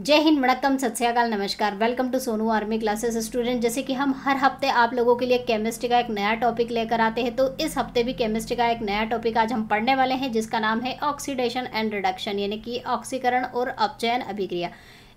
जय हिंद वणक्कम सत श्रीकाल नमस्कार welcome to Sonu army classes student जैसे कि हम हर हफ्ते आप लोगों के लिए केमिस्ट्री का एक नया टॉपिक लेकर आते हैं तो इस हफ्ते भी केमिस्ट्री का एक नया टॉपिक आज हम पढ़ने वाले हैं जिसका नाम है ऑक्सीडेशन एंड रिडक्शन यानी कि ऑक्सीकरण और अपचयन अभिक्रिया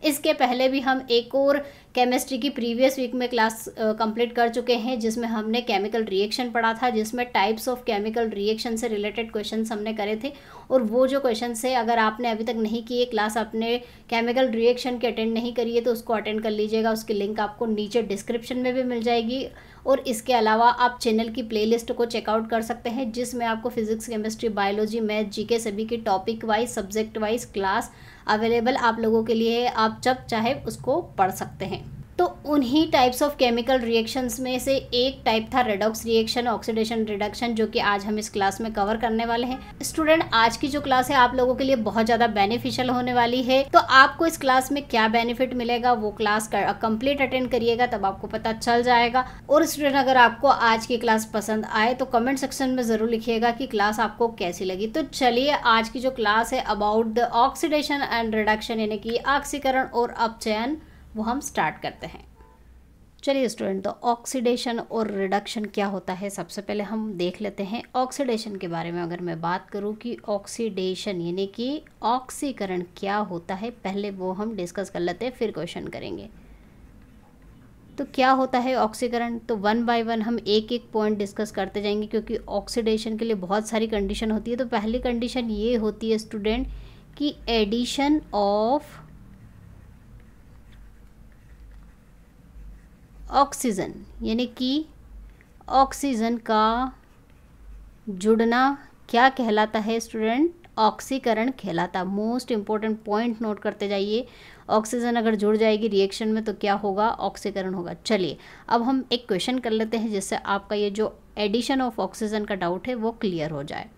इसके पहले भी हम एक और केमिस्ट्री की प्रीवियस वीक में क्लास कंप्लीट कर चुके हैं जिसमें हमने केमिकल रिएक्शन पढ़ा था जिसमें टाइप्स ऑफ केमिकल रिएक्शन से रिलेटेड क्वेश्चन हमने करे थे और वो जो क्वेश्चन है अगर आपने अभी तक नहीं किए क्लास आपने केमिकल रिएक्शन के अटेंड नहीं करी है तो उसको अटेंड कर लीजिएगा उसकी लिंक आपको नीचे डिस्क्रिप्शन में भी मिल जाएगी और इसके अलावा आप चैनल की प्लेलिस्ट को चेकआउट कर सकते हैं जिसमें आपको physics chemistry biology math GK सभी के topic wise subject wise class available आप लोगों के लिए आप जब चाहे उसको पढ़ सकते हैं तो उन्हीं टाइप्स ऑफ केमिकल रिएक्शंस में से एक टाइप था रेडॉक्स रिएक्शन ऑक्सीडेशन रिडक्शन जो कि आज हम इस क्लास में कवर करने वाले हैं स्टूडेंट आज की जो क्लास है आप लोगों के लिए बहुत ज़्यादा बेनिफिशियल होने वाली है तो आपको इस क्लास में क्या बेनिफिट मिलेगा वो क्लास कंप्लीट अटेंड करिएगा तब आपको पता चल जाएगा और स्टूडेंट अगर आपको आज की क्लास पसंद आए तो कमेंट सेक्शन में ज़रूर लिखिएगा कि क्लास आपको कैसी लगी तो चलिए आज की जो क्लास है about the oxidation and reduction यानी कि ऑक्सीकरण और अपचयन वो हम स्टार्ट करते हैं चलिए स्टूडेंट तो ऑक्सीडेशन और रिडक्शन क्या होता है सबसे पहले हम देख लेते हैं ऑक्सीडेशन के बारे में अगर मैं बात करूं कि ऑक्सीडेशन यानी कि ऑक्सीकरण क्या होता है पहले वो हम डिस्कस कर लेते हैं फिर क्वेश्चन करेंगे तो क्या होता है ऑक्सीकरण तो वन बाय वन हम एक एक पॉइंट डिस्कस करते जाएंगे क्योंकि ऑक्सीडेशन के लिए बहुत सारी कंडीशन होती है तो पहली कंडीशन ये होती है स्टूडेंट कि एडिशन ऑफ़ ऑक्सीजन यानी कि ऑक्सीजन का जुड़ना क्या कहलाता है स्टूडेंट ऑक्सीकरण कहलाता मोस्ट इम्पॉर्टेंट पॉइंट नोट करते जाइए ऑक्सीजन अगर जुड़ जाएगी रिएक्शन में तो क्या होगा ऑक्सीकरण होगा चलिए अब हम एक क्वेश्चन कर लेते हैं जिससे आपका ये जो एडिशन ऑफ ऑक्सीजन का डाउट है वो क्लियर हो जाए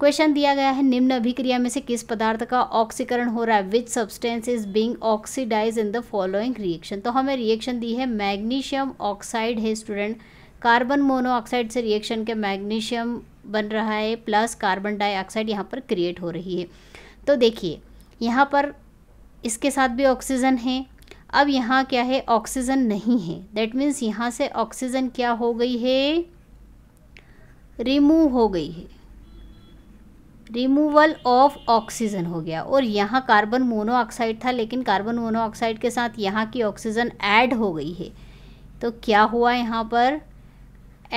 क्वेश्चन दिया गया है निम्न अभिक्रिया में से किस पदार्थ का ऑक्सीकरण हो रहा है which substance is being oxidise in the following reaction तो हमें रिएक्शन दी है मैग्नीशियम ऑक्साइड है स्टूडेंट कार्बन मोनोऑक्साइड से रिएक्शन के मैग्नीशियम बन रहा है प्लस कार्बन डाइऑक्साइड यहाँ पर क्रिएट हो रही है तो देखिए यहाँ पर इसके साथ भी ऑक्सीजन है अब यहाँ क्या है ऑक्सीजन नहीं है दैट मीन्स यहाँ से ऑक्सीजन क्या हो गई है रिमूव हो गई है रिमूवल ऑफ ऑक्सीजन हो गया और यहाँ कार्बन मोनोऑक्साइड था लेकिन कार्बन मोनोऑक्साइड के साथ यहाँ की ऑक्सीजन ऐड हो गई है तो क्या हुआ यहाँ पर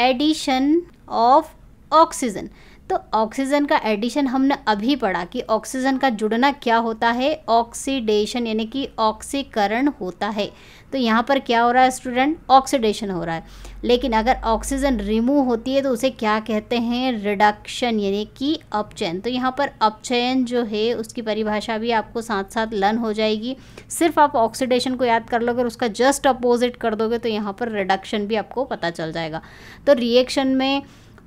एडिशन ऑफ ऑक्सीजन तो ऑक्सीजन का एडिशन हमने अभी पढ़ा कि ऑक्सीजन का जुड़ना क्या होता है ऑक्सीडेशन यानी कि ऑक्सीकरण होता है तो यहाँ पर क्या हो रहा है स्टूडेंट ऑक्सीडेशन हो रहा है लेकिन अगर ऑक्सीजन रिमूव होती है तो उसे क्या कहते हैं रिडक्शन यानी कि अपचयन तो यहाँ पर अपचयन जो है उसकी परिभाषा भी आपको साथ साथ लर्न हो जाएगी सिर्फ आप ऑक्सीडेशन को याद कर लोगे और उसका जस्ट अपोजिट कर दोगे तो यहाँ पर रिडक्शन भी आपको पता चल जाएगा तो रिएक्शन में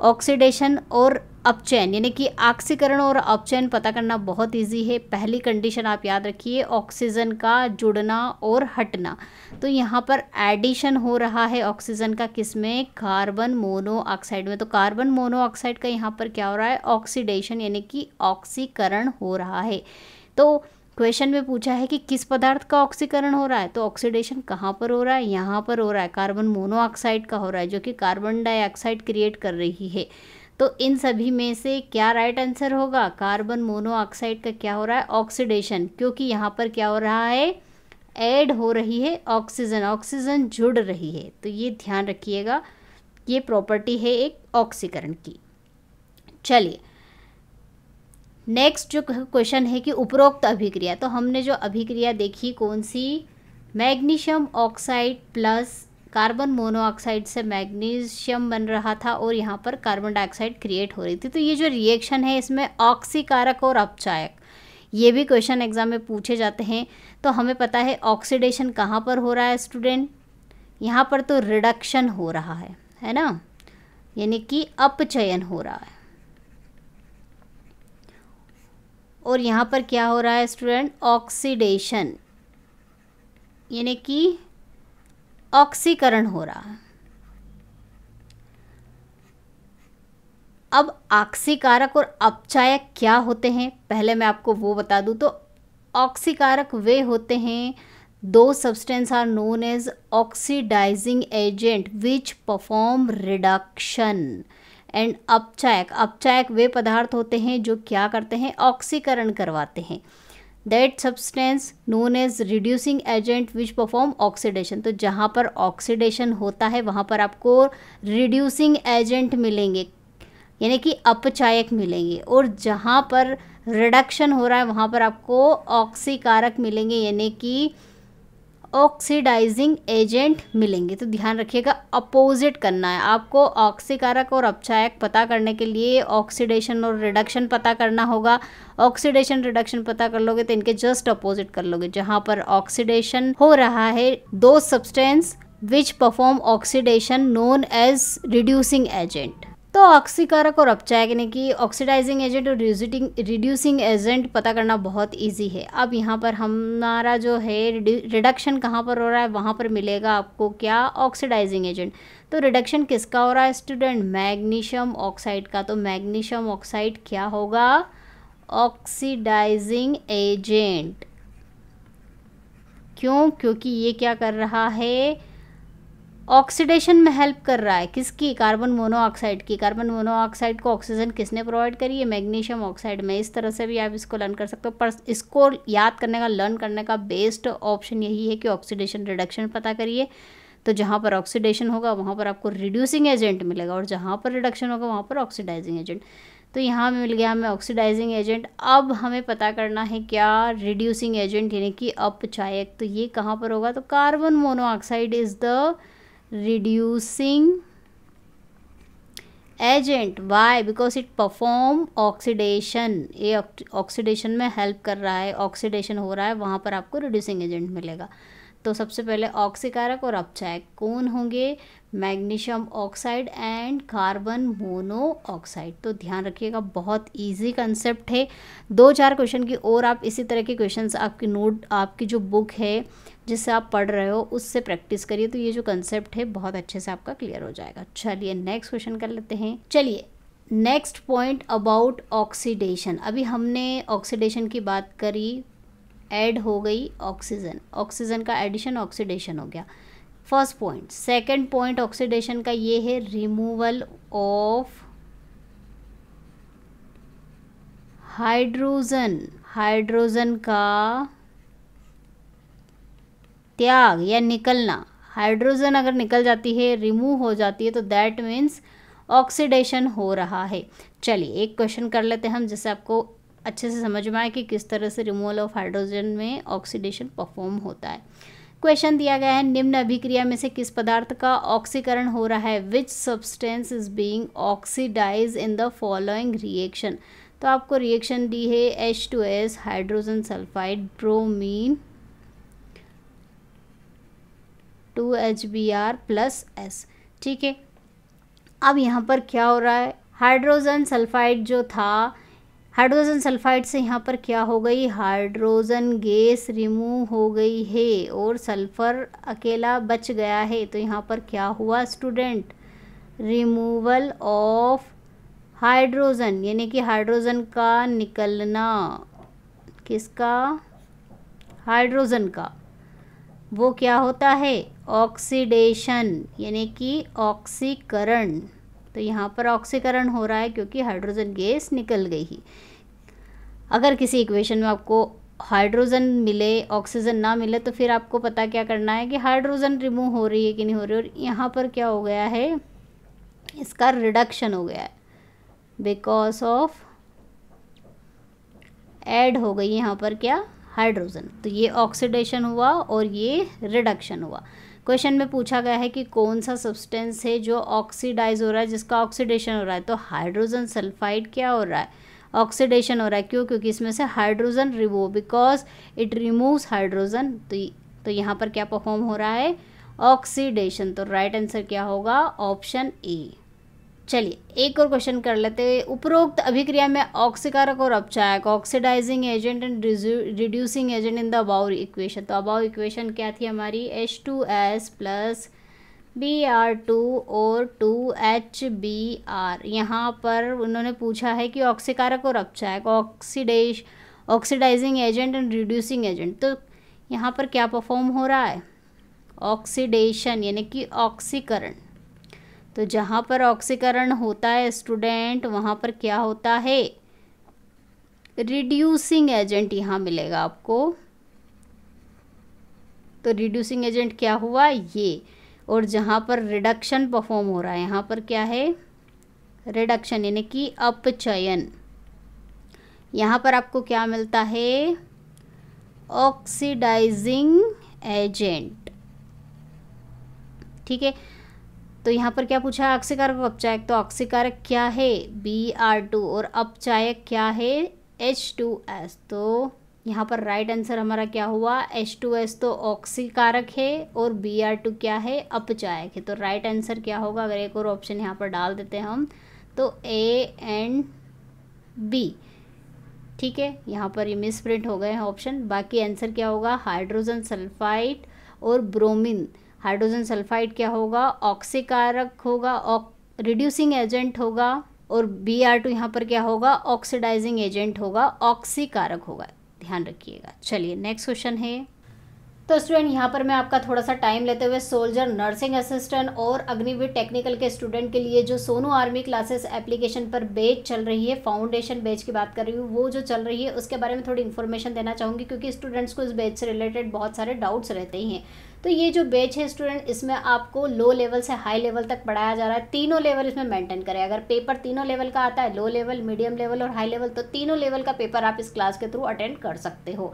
ऑक्सीडेशन और अपचयन यानी कि ऑक्सीकरण और अपचयन पता करना बहुत इजी है पहली कंडीशन आप याद रखिए ऑक्सीजन का जुड़ना और हटना तो यहाँ पर एडिशन हो रहा है ऑक्सीजन का किस में कार्बन मोनोऑक्साइड में तो कार्बन मोनोऑक्साइड का यहाँ पर क्या हो रहा है ऑक्सीडेशन यानी कि ऑक्सीकरण हो रहा है तो क्वेश्चन में पूछा है कि किस पदार्थ का ऑक्सीकरण हो रहा है तो ऑक्सीडेशन कहाँ पर हो रहा है यहाँ पर हो रहा है कार्बन मोनोऑक्साइड का हो रहा है जो कि कार्बन डाइऑक्साइड क्रिएट कर रही है तो इन सभी में से क्या राइट आंसर होगा कार्बन मोनोऑक्साइड का क्या हो रहा है ऑक्सीडेशन क्योंकि यहाँ पर क्या हो रहा है ऐड हो रही है ऑक्सीजन ऑक्सीजन जुड़ रही है तो ये ध्यान रखिएगा ये प्रॉपर्टी है एक ऑक्सीकरण की चलिए नेक्स्ट जो क्वेश्चन है कि उपरोक्त अभिक्रिया तो हमने जो अभिक्रिया देखी कौन सी magnesium oxide plus carbon monoxide से मैग्नीशियम बन रहा था और यहाँ पर कार्बन डाइऑक्साइड क्रिएट हो रही थी तो ये जो रिएक्शन है इसमें ऑक्सीकारक और अपचायक ये भी क्वेश्चन एग्जाम में पूछे जाते हैं तो हमें पता है ऑक्सीडेशन कहाँ पर हो रहा है स्टूडेंट यहाँ पर तो रिडक्शन हो रहा है है ना यानी कि अपचयन हो रहा है और यहाँ पर क्या हो रहा है स्टूडेंट ऑक्सीडेशन यानी कि ऑक्सीकरण हो रहा है अब ऑक्सीकारक और अपचायक क्या होते हैं पहले मैं आपको वो बता दूँ तो ऑक्सीकारक वे होते हैं those substance are known as oxidising agent which perform reduction and अपचायक अपचायक वे पदार्थ होते हैं जो क्या करते हैं ऑक्सीकरण करवाते हैं that substance known as reducing agent which perform oxidation तो जहाँ पर ऑक्सीडेशन होता है वहाँ पर आपको रिड्यूसिंग एजेंट मिलेंगे यानी कि अपचायक मिलेंगे और जहाँ पर रिडक्शन हो रहा है वहाँ पर आपको ऑक्सीकारक मिलेंगे यानी कि ऑक्सीडाइजिंग एजेंट मिलेंगे तो ध्यान रखिएगा अपोजिट करना है आपको ऑक्सीकारक और अपचायक पता करने के लिए ऑक्सीडेशन और रिडक्शन पता करना होगा ऑक्सीडेशन रिडक्शन पता कर लोगे तो इनके जस्ट अपोजिट कर लोगे जहाँ पर ऑक्सीडेशन हो रहा है those substance which perform oxidation known as reducing agent तो ऑक्सीकारक और अपचायने की ऑक्सीडाइजिंग एजेंट और रिड्यूसिंग रिड्यूसिंग एजेंट पता करना बहुत इजी है अब यहाँ पर हमारा जो है रिडक्शन कहाँ पर हो रहा है वहाँ पर मिलेगा आपको क्या ऑक्सीडाइजिंग एजेंट तो रिडक्शन किसका हो रहा है स्टूडेंट मैग्नीशियम ऑक्साइड का तो मैग्नीशियम ऑक्साइड क्या होगा ऑक्सीडाइजिंग एजेंट क्यों क्योंकि ये क्या कर रहा है ऑक्सीडेशन में हेल्प कर रहा है किसकी कार्बन मोनोऑक्साइड की कार्बन मोनोऑक्साइड को ऑक्सीजन किसने प्रोवाइड करी है मैग्नीशियम ऑक्साइड में इस तरह से भी आप इसको लर्न कर सकते हो पर इसको याद करने का लर्न करने का बेस्ट ऑप्शन यही है कि ऑक्सीडेशन रिडक्शन पता करिए तो जहाँ पर ऑक्सीडेशन होगा वहाँ पर आपको रिड्यूसिंग एजेंट मिलेगा और जहाँ पर रिडक्शन होगा वहाँ पर ऑक्सीडाइजिंग एजेंट तो यहाँ में मिल गया हमें ऑक्सीडाइजिंग एजेंट अब हमें पता करना है क्या रिड्यूसिंग एजेंट यानी कि अपचायक तो ये कहाँ पर होगा तो carbon monoxide is the reducing agent why because it perform oxidation ये ऑक्सीडेशन में हेल्प कर रहा है ऑक्सीडेशन हो रहा है वहाँ पर आपको रिड्यूसिंग एजेंट मिलेगा तो सबसे पहले ऑक्सीकारक और अपचायक कौन होंगे magnesium oxide and carbon monoxide तो ध्यान रखिएगा बहुत इजी कंसेप्ट है दो चार क्वेश्चन की और आप इसी तरह के क्वेश्चंस आपकी नोट आपकी जो बुक है जिससे आप पढ़ रहे हो उससे प्रैक्टिस करिए तो ये जो कंसेप्ट है बहुत अच्छे से आपका क्लियर हो जाएगा चलिए नेक्स्ट क्वेश्चन कर लेते हैं चलिए नेक्स्ट पॉइंट अबाउट ऑक्सीडेशन अभी हमने ऑक्सीडेशन की बात करी ऐड हो गई ऑक्सीजन ऑक्सीजन का एडिशन ऑक्सीडेशन हो गया first point second point oxidation का ये है रिमूवल ऑफ हाइड्रोजन हाइड्रोजन का त्याग या निकलना हाइड्रोजन अगर निकल जाती है रिमूव हो जाती है तो दैट मीन्स ऑक्सीडेशन हो रहा है चलिए एक क्वेश्चन कर लेते हैं हम जिससे आपको अच्छे से समझ में आए कि किस तरह से रिमूवल ऑफ हाइड्रोजन में ऑक्सीडेशन परफॉर्म होता है क्वेश्चन दिया गया है निम्न अभिक्रिया में से किस पदार्थ का ऑक्सीकरण हो रहा है which substance is being oxidise in the following reaction तो आपको रिएक्शन दी है H two S hydrogen sulphide bromine two H B R plus S ठीक है अब यहाँ पर क्या हो रहा है हाइड्रोजन सल्फाइड जो था हाइड्रोजन सल्फाइड से यहाँ पर क्या हो गई हाइड्रोजन गैस रिमूव हो गई है और सल्फर अकेला बच गया है तो यहाँ पर क्या हुआ स्टूडेंट रिमूवल ऑफ हाइड्रोजन यानी कि हाइड्रोजन का निकलना किसका हाइड्रोजन का वो क्या होता है ऑक्सीडेशन यानी कि ऑक्सीकरण तो यहाँ पर ऑक्सीकरण हो रहा है क्योंकि हाइड्रोजन गैस निकल गई ही अगर किसी इक्वेशन में आपको हाइड्रोजन मिले ऑक्सीजन ना मिले तो फिर आपको पता क्या करना है कि हाइड्रोजन रिमूव हो रही है कि नहीं हो रही और यहाँ पर क्या हो गया है इसका रिडक्शन हो गया है बिकॉज ऑफ एड हो गई यहाँ पर क्या हाइड्रोजन तो ये ऑक्सीडेशन हुआ और ये रिडक्शन हुआ क्वेश्चन में पूछा गया है कि कौन सा सब्सटेंस है जो ऑक्सीडाइज हो रहा है जिसका ऑक्सीडेशन हो रहा है तो हाइड्रोजन सल्फाइड क्या हो रहा है ऑक्सीडेशन हो रहा है क्यों क्योंकि इसमें से hydrogen remove because it removes hydrogen तो तो यहाँ पर क्या परफॉर्म हो रहा है ऑक्सीडेशन तो राइट right आंसर क्या होगा ऑप्शन ए चलिए एक और क्वेश्चन कर लेते हैं उपरोक्त अभिक्रिया में ऑक्सीकारक और अपचायक oxidising agent and reducing agent in the above equation तो अबाउ इक्वेशन क्या थी हमारी H two S plus B R two और टू एच बी आर यहाँ पर उन्होंने पूछा है कि ऑक्सीकारक और अपचायक oxidation oxidising agent and reducing agent तो यहाँ पर क्या परफॉर्म हो रहा है ऑक्सीडेशन यानी कि ऑक्सीकरण तो जहाँ पर ऑक्सीकरण होता है स्टूडेंट वहाँ पर क्या होता है रिड्यूसिंग एजेंट यहाँ मिलेगा आपको तो रिड्यूसिंग एजेंट क्या हुआ ये और जहाँ पर रिडक्शन परफॉर्म हो रहा है यहाँ पर क्या है रिडक्शन यानी कि अपचयन यहाँ पर आपको क्या मिलता है ऑक्सीडाइजिंग एजेंट ठीक है तो यहाँ पर क्या पूछा है ऑक्सीकारक अपचायक तो ऑक्सीकारक क्या है बी आर टू और अपचायक क्या है एच टू एस तो यहाँ पर राइट आंसर हमारा क्या हुआ एच टू एस तो ऑक्सीकारक है और बी आर टू क्या है अपचायक है तो राइट आंसर क्या होगा अगर एक और ऑप्शन यहाँ पर डाल देते हैं हम तो ए एंड बी ठीक है यहाँ पर ये मिसप्रिंट हो गए हैं ऑप्शन बाकी आंसर क्या होगा हाइड्रोजन सल्फाइड और ब्रोमिन हाइड्रोजन सल्फाइड क्या होगा ऑक्सीकारक होगा रिड्यूसिंग एजेंट होगा और बी आर टू यहाँ पर क्या होगा ऑक्सीडाइजिंग एजेंट होगा ऑक्सीकारक होगा ध्यान रखिएगा चलिए नेक्स्ट क्वेश्चन है तो स्टूडेंट यहाँ पर मैं आपका थोड़ा सा टाइम लेते हुए सोल्जर नर्सिंग असिस्टेंट और अग्निवीर टेक्निकल के स्टूडेंट के लिए जो सोनू आर्मी क्लासेस एप्लीकेशन पर बेच चल रही है फाउंडेशन बेच की बात कर रही हूँ वो जो चल रही है उसके बारे में थोड़ी इन्फॉर्मेशन देना चाहूँगी क्योंकि स्टूडेंट्स को इस बेच से रिलेटेड बहुत सारे डाउट्स रहते ही हैं तो ये जो बैच है स्टूडेंट इसमें आपको लो लेवल से हाई लेवल तक पढ़ाया जा रहा है तीनों लेवल इसमें मेंटेन करें अगर पेपर तीनों लेवल का आता है लो लेवल मीडियम लेवल और हाई लेवल तो तीनों लेवल का पेपर आप इस क्लास के थ्रू अटेंड कर सकते हो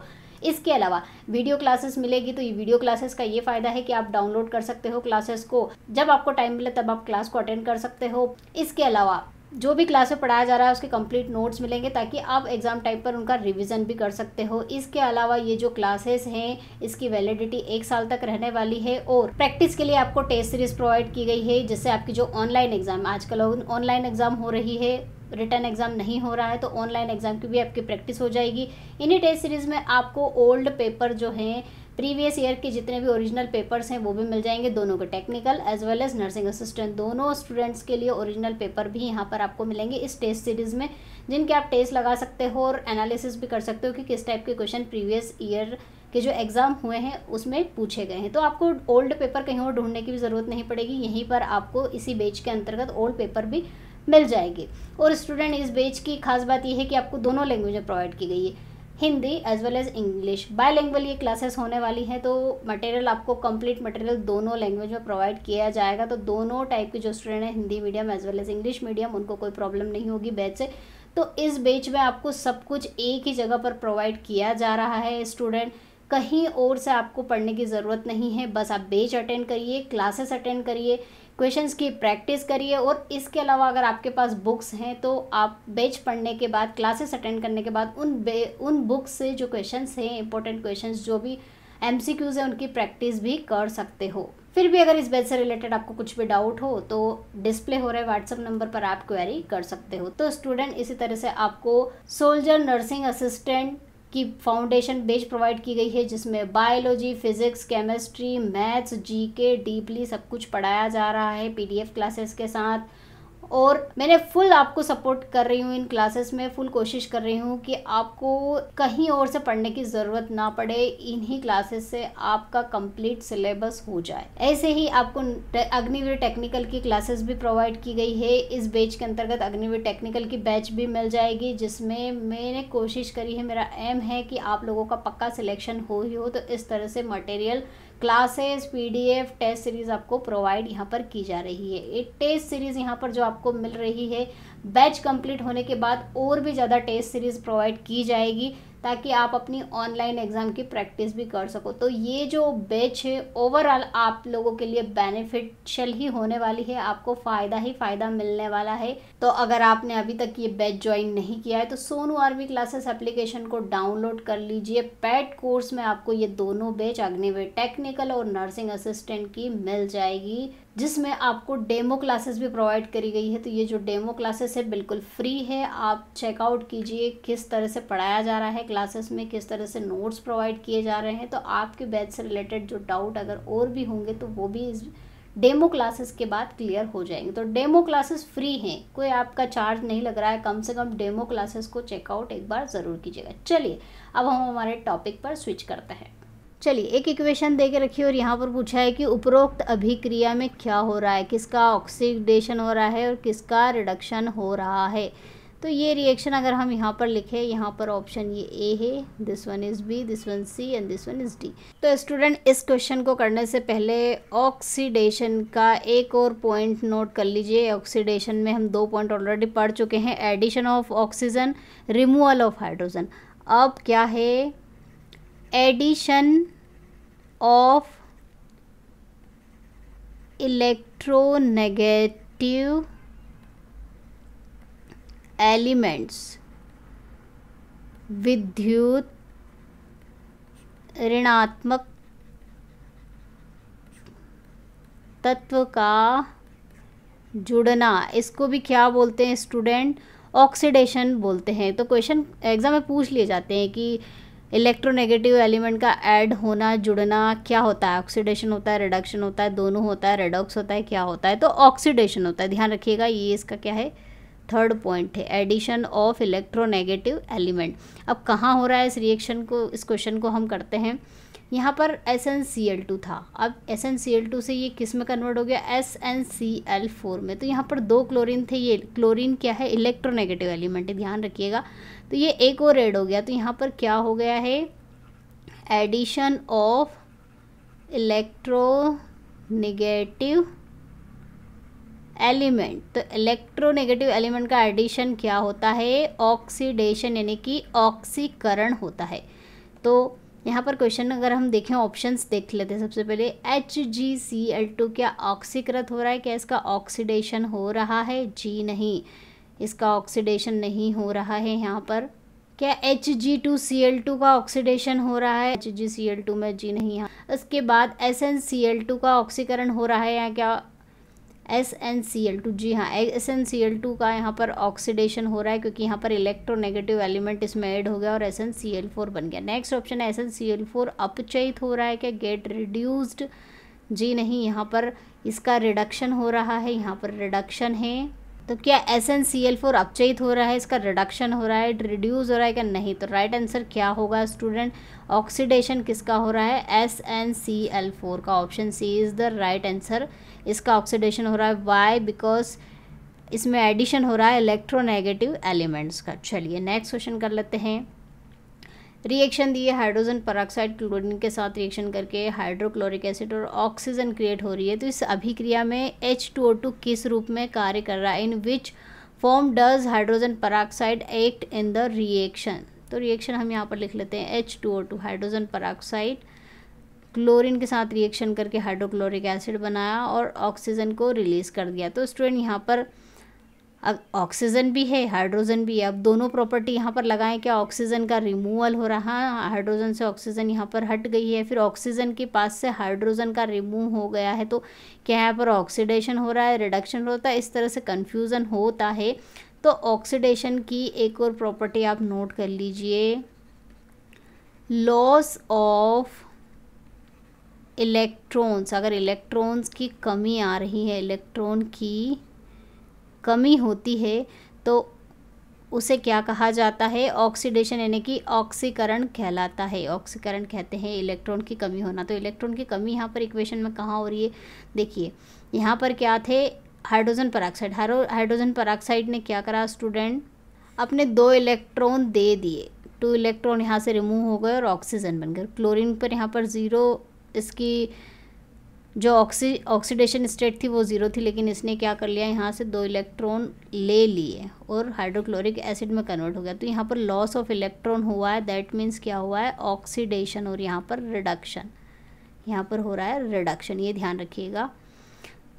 इसके अलावा वीडियो क्लासेस मिलेगी तो ये वीडियो क्लासेस का ये फ़ायदा है कि आप डाउनलोड कर सकते हो क्लासेस को जब आपको टाइम मिले तब आप क्लास को अटेंड कर सकते हो इसके अलावा जो भी क्लास में पढ़ाया जा रहा है उसके कंप्लीट नोट्स मिलेंगे ताकि आप एग्ज़ाम टाइम पर उनका रिवीजन भी कर सकते हो इसके अलावा ये जो क्लासेस हैं इसकी वैलिडिटी एक साल तक रहने वाली है और प्रैक्टिस के लिए आपको टेस्ट सीरीज प्रोवाइड की गई है जिससे आपकी जो ऑनलाइन एग्ज़ाम आजकल ऑनलाइन एग्ज़ाम हो रही है रिटर्न एग्ज़ाम नहीं हो रहा है तो ऑनलाइन एग्ज़ाम की भी आपकी प्रैक्टिस हो जाएगी इन्हीं टेस्ट सीरीज़ में आपको ओल्ड पेपर जो हैं प्रीवियस ईयर के जितने भी ओरिजिनल पेपर्स हैं वो भी मिल जाएंगे दोनों के technical as well as nursing assistant दोनों स्टूडेंट्स के लिए ओरिजिनल पेपर भी यहाँ पर आपको मिलेंगे इस टेस्ट सीरीज़ में जिनके आप टेस्ट लगा सकते हो और एनालिसिस भी कर सकते हो कि किस टाइप के क्वेश्चन प्रीवियस ईयर के जो एग्ज़ाम हुए हैं उसमें पूछे गए हैं तो आपको ओल्ड पेपर कहीं और ढूंढने की भी ज़रूरत नहीं पड़ेगी यहीं पर आपको इसी बेच के अंतर्गत ओल्ड पेपर भी मिल जाएगी और स्टूडेंट इस बेच की खास बात यह है कि आपको दोनों लैंग्वेज प्रोवाइड की गई है Hindi as well as English bilanguage ये क्लासेस होने वाली हैं तो मटेरियल आपको कंप्लीट मटेरियल दोनों लैंग्वेज में प्रोवाइड किया जाएगा तो दोनों टाइप के जो स्टूडेंट हैं Hindi medium as well as English medium उनको कोई प्रॉब्लम नहीं होगी बैच से तो इस बैच में आपको सब कुछ एक ही जगह पर प्रोवाइड किया जा रहा है स्टूडेंट कहीं और से आपको पढ़ने की ज़रूरत नहीं है बस आप बेच अटेंड करिए क्लासेस अटेंड करिए क्वेश्चंस की प्रैक्टिस करिए और इसके अलावा अगर आपके पास बुक्स हैं तो आप बेच पढ़ने के बाद क्लासेस अटेंड करने के बाद उन बे उन बुक्स से जो क्वेश्चंस हैं इंपॉर्टेंट क्वेश्चंस जो भी एम सी क्यूज़ हैं उनकी प्रैक्टिस भी कर सकते हो फिर भी अगर इस बैच से रिलेटेड आपको कुछ भी डाउट हो तो डिस्प्ले हो रहे व्हाट्सअप नंबर पर आप क्वेरी कर सकते हो तो स्टूडेंट इसी तरह से आपको सोल्जर नर्सिंग असिस्टेंट की फाउंडेशन बेच प्रोवाइड की गई है जिसमें biology physics chemistry maths GK deeply सब कुछ पढ़ाया जा रहा है पीडीएफ क्लासेस के साथ और मैंने फुल आपको सपोर्ट कर रही हूँ इन क्लासेस में फुल कोशिश कर रही हूँ कि आपको कहीं और से पढ़ने की ज़रूरत ना पड़े इन्हीं क्लासेस से आपका कंप्लीट सिलेबस हो जाए ऐसे ही आपको अग्निवीर टेक्निकल की क्लासेस भी प्रोवाइड की गई है इस बैच के अंतर्गत अग्निवीर टेक्निकल की बैच भी मिल जाएगी जिसमें मैंने कोशिश करी है मेरा एम है कि आप लोगों का पक्का सिलेक्शन हो ही हो तो इस तरह से material classes PDF test series आपको प्रोवाइड यहाँ पर की जा रही है एक टेस्ट सीरीज़ यहाँ पर जो आपको मिल रही है बैच कंप्लीट होने के बाद और भी ज़्यादा टेस्ट सीरीज़ प्रोवाइड की जाएगी ताकि आप अपनी ऑनलाइन एग्ज़ाम की प्रैक्टिस भी कर सको तो ये जो बैच है ओवरऑल आप लोगों के लिए बेनिफिशियल ही होने वाली है आपको फ़ायदा ही फ़ायदा मिलने वाला है तो अगर आपने अभी तक ये बैच ज्वाइन नहीं किया है तो सोनू आर्मी क्लासेस एप्लीकेशन को डाउनलोड कर लीजिए पैट कोर्स में आपको ये दोनों बैच अग्निवे टेक्निकल और नर्सिंग असिस्टेंट की मिल जाएगी जिसमें आपको डेमो क्लासेस भी प्रोवाइड करी गई है तो ये जो डेमो क्लासेस है बिल्कुल फ्री है आप चेकआउट कीजिए किस तरह से पढ़ाया जा रहा है क्लासेस में किस तरह से नोट्स प्रोवाइड किए जा रहे हैं तो आपके बैच से रिलेटेड जो डाउट अगर और भी होंगे तो वो भी इस डेमो क्लासेस के बाद क्लियर हो जाएंगे तो डेमो क्लासेस फ्री हैं कोई आपका चार्ज नहीं लग रहा है कम से कम डेमो क्लासेस को चेकआउट एक बार ज़रूर कीजिएगा चलिए अब हम हमारे टॉपिक पर स्विच करते हैं चलिए एक इक्वेशन दे के रखिए और यहाँ पर पूछा है कि उपरोक्त अभिक्रिया में क्या हो रहा है किसका ऑक्सीडेशन हो रहा है और किसका रिडक्शन हो रहा है तो ये रिएक्शन अगर हम यहाँ पर लिखें यहाँ पर ऑप्शन ये ए है this one is B this one C and this one is D तो स्टूडेंट इस क्वेश्चन को करने से पहले ऑक्सीडेशन का एक और पॉइंट नोट कर लीजिए ऑक्सीडेशन में हम दो पॉइंट ऑलरेडी पढ़ चुके हैं addition of oxygen removal of hydrogen अब क्या है एडिशन ऑफ इलेक्ट्रोनेगेटिव एलिमेंट्स विद्युत ऋणात्मक तत्व का जुड़ना इसको भी क्या बोलते हैं स्टूडेंट ऑक्सीडेशन बोलते हैं तो क्वेश्चन एग्ज़ाम में पूछ लिए जाते हैं कि इलेक्ट्रोनेगेटिव एलिमेंट का ऐड होना जुड़ना क्या होता है ऑक्सीडेशन होता है रिडक्शन होता है दोनों होता है रेडॉक्स होता है क्या होता है तो ऑक्सीडेशन होता है ध्यान रखिएगा ये इसका क्या है थर्ड पॉइंट है एडिशन ऑफ इलेक्ट्रोनेगेटिव एलिमेंट अब कहाँ हो रहा है इस रिएक्शन को इस क्वेश्चन को हम करते हैं यहाँ पर S N C L two था अब S N C L two से ये किस में कन्वर्ट हो गया S N C L four में तो यहाँ पर दो क्लोरीन थे ये क्लोरीन क्या है इलेक्ट्रोनेगेटिव एलिमेंट है ध्यान रखिएगा तो ये एक और एड हो गया तो यहाँ पर क्या हो गया है एडिशन ऑफ इलेक्ट्रोनेगेटिव एलिमेंट तो इलेक्ट्रोनेगेटिव एलिमेंट का एडिशन क्या होता है ऑक्सीडेशन यानी कि ऑक्सीकरण होता है तो यहाँ पर क्वेश्चन अगर हम देखें ऑप्शंस देख लेते हैं सबसे पहले H G C L two क्या ऑक्सीकृत हो रहा है क्या इसका ऑक्सीडेशन हो रहा है जी नहीं इसका ऑक्सीडेशन नहीं हो रहा है यहाँ पर क्या H G two C L two का ऑक्सीडेशन हो रहा है H G C L two में जी नहीं है इसके बाद S N C L two का ऑक्सीकरण हो रहा है यहाँ क्या S N C L two जी हाँ S N C L two का यहाँ पर ऑक्सीडेशन हो रहा है क्योंकि यहाँ पर इलेक्ट्रोनेगेटिव एलिमेंट इसमें ऐड हो गया और S N C L four बन गया नेक्स्ट ऑप्शन है S N C L four अपचयित हो रहा है क्या गेट रिड्यूस्ड जी नहीं यहाँ पर इसका रिडक्शन हो रहा है यहाँ पर रिडक्शन है तो क्या S N C L four अपचयित हो रहा है इसका रिडक्शन हो रहा है रिड्यूस हो रहा है क्या नहीं तो राइट right आंसर क्या होगा स्टूडेंट ऑक्सीडेशन किसका हो रहा है S N C L four का option C is the right answer इसका ऑक्सीडेशन हो रहा है वाई बिकॉज इसमें एडिशन हो रहा है इलेक्ट्रोनेगेटिव एलिमेंट्स का चलिए नेक्स्ट क्वेश्चन कर लेते हैं रिएक्शन दिए हाइड्रोजन परऑक्साइड क्लोरीन के साथ रिएक्शन करके हाइड्रोक्लोरिक एसिड और ऑक्सीजन क्रिएट हो रही है तो इस अभिक्रिया में एच टू ओ टू किस रूप में कार्य कर रहा है in which form does hydrogen peroxide act in the reaction तो रिएक्शन हम यहाँ पर लिख लेते हैं H two O two hydrogen peroxide chlorine के साथ रिएक्शन करके हाइड्रोक्लोरिक एसिड बनाया और ऑक्सीजन को रिलीज़ कर दिया तो स्टूडेंट यहाँ पर अब ऑक्सीजन भी है हाइड्रोजन भी है अब दोनों प्रॉपर्टी यहाँ पर लगाएं क्या ऑक्सीजन का रिमूवल हो रहा है हाइड्रोजन से ऑक्सीजन यहाँ पर हट गई है फिर ऑक्सीजन के पास से हाइड्रोजन का रिमूव हो गया है तो क्या यहाँ पर ऑक्सीडेशन हो रहा है रिडक्शन होता है इस तरह से कन्फ्यूज़न होता है तो ऑक्सीडेशन की एक और प्रॉपर्टी आप नोट कर लीजिए लॉस ऑफ इलेक्ट्रॉन्स अगर इलेक्ट्रॉन्स की कमी आ रही है इलेक्ट्रॉन की कमी होती है तो उसे क्या कहा जाता है ऑक्सीडेशन यानी कि ऑक्सीकरण कहलाता है ऑक्सीकरण कहते हैं इलेक्ट्रॉन की कमी होना तो इलेक्ट्रॉन की कमी यहाँ पर इक्वेशन में कहाँ हो रही है देखिए यहाँ पर क्या थे हाइड्रोजन पराक्साइड हाइड्रोजन पराक्साइड ने क्या करा स्टूडेंट अपने दो इलेक्ट्रॉन दे दिए टू इलेक्ट्रॉन यहाँ से रिमूव हो गए और ऑक्सीजन बन गए क्लोरीन पर यहाँ पर ज़ीरो इसकी जो ऑक्सी ऑक्सीडेशन स्टेट थी वो ज़ीरो थी लेकिन इसने क्या कर लिया यहाँ से दो इलेक्ट्रॉन ले लिए और हाइड्रोक्लोरिक एसिड में कन्वर्ट हो गया तो यहाँ पर लॉस ऑफ इलेक्ट्रॉन हुआ है दैट मीन्स क्या हुआ है ऑक्सीडेशन और यहाँ पर रिडक्शन यहाँ पर हो रहा है रिडक्शन ये ध्यान रखिएगा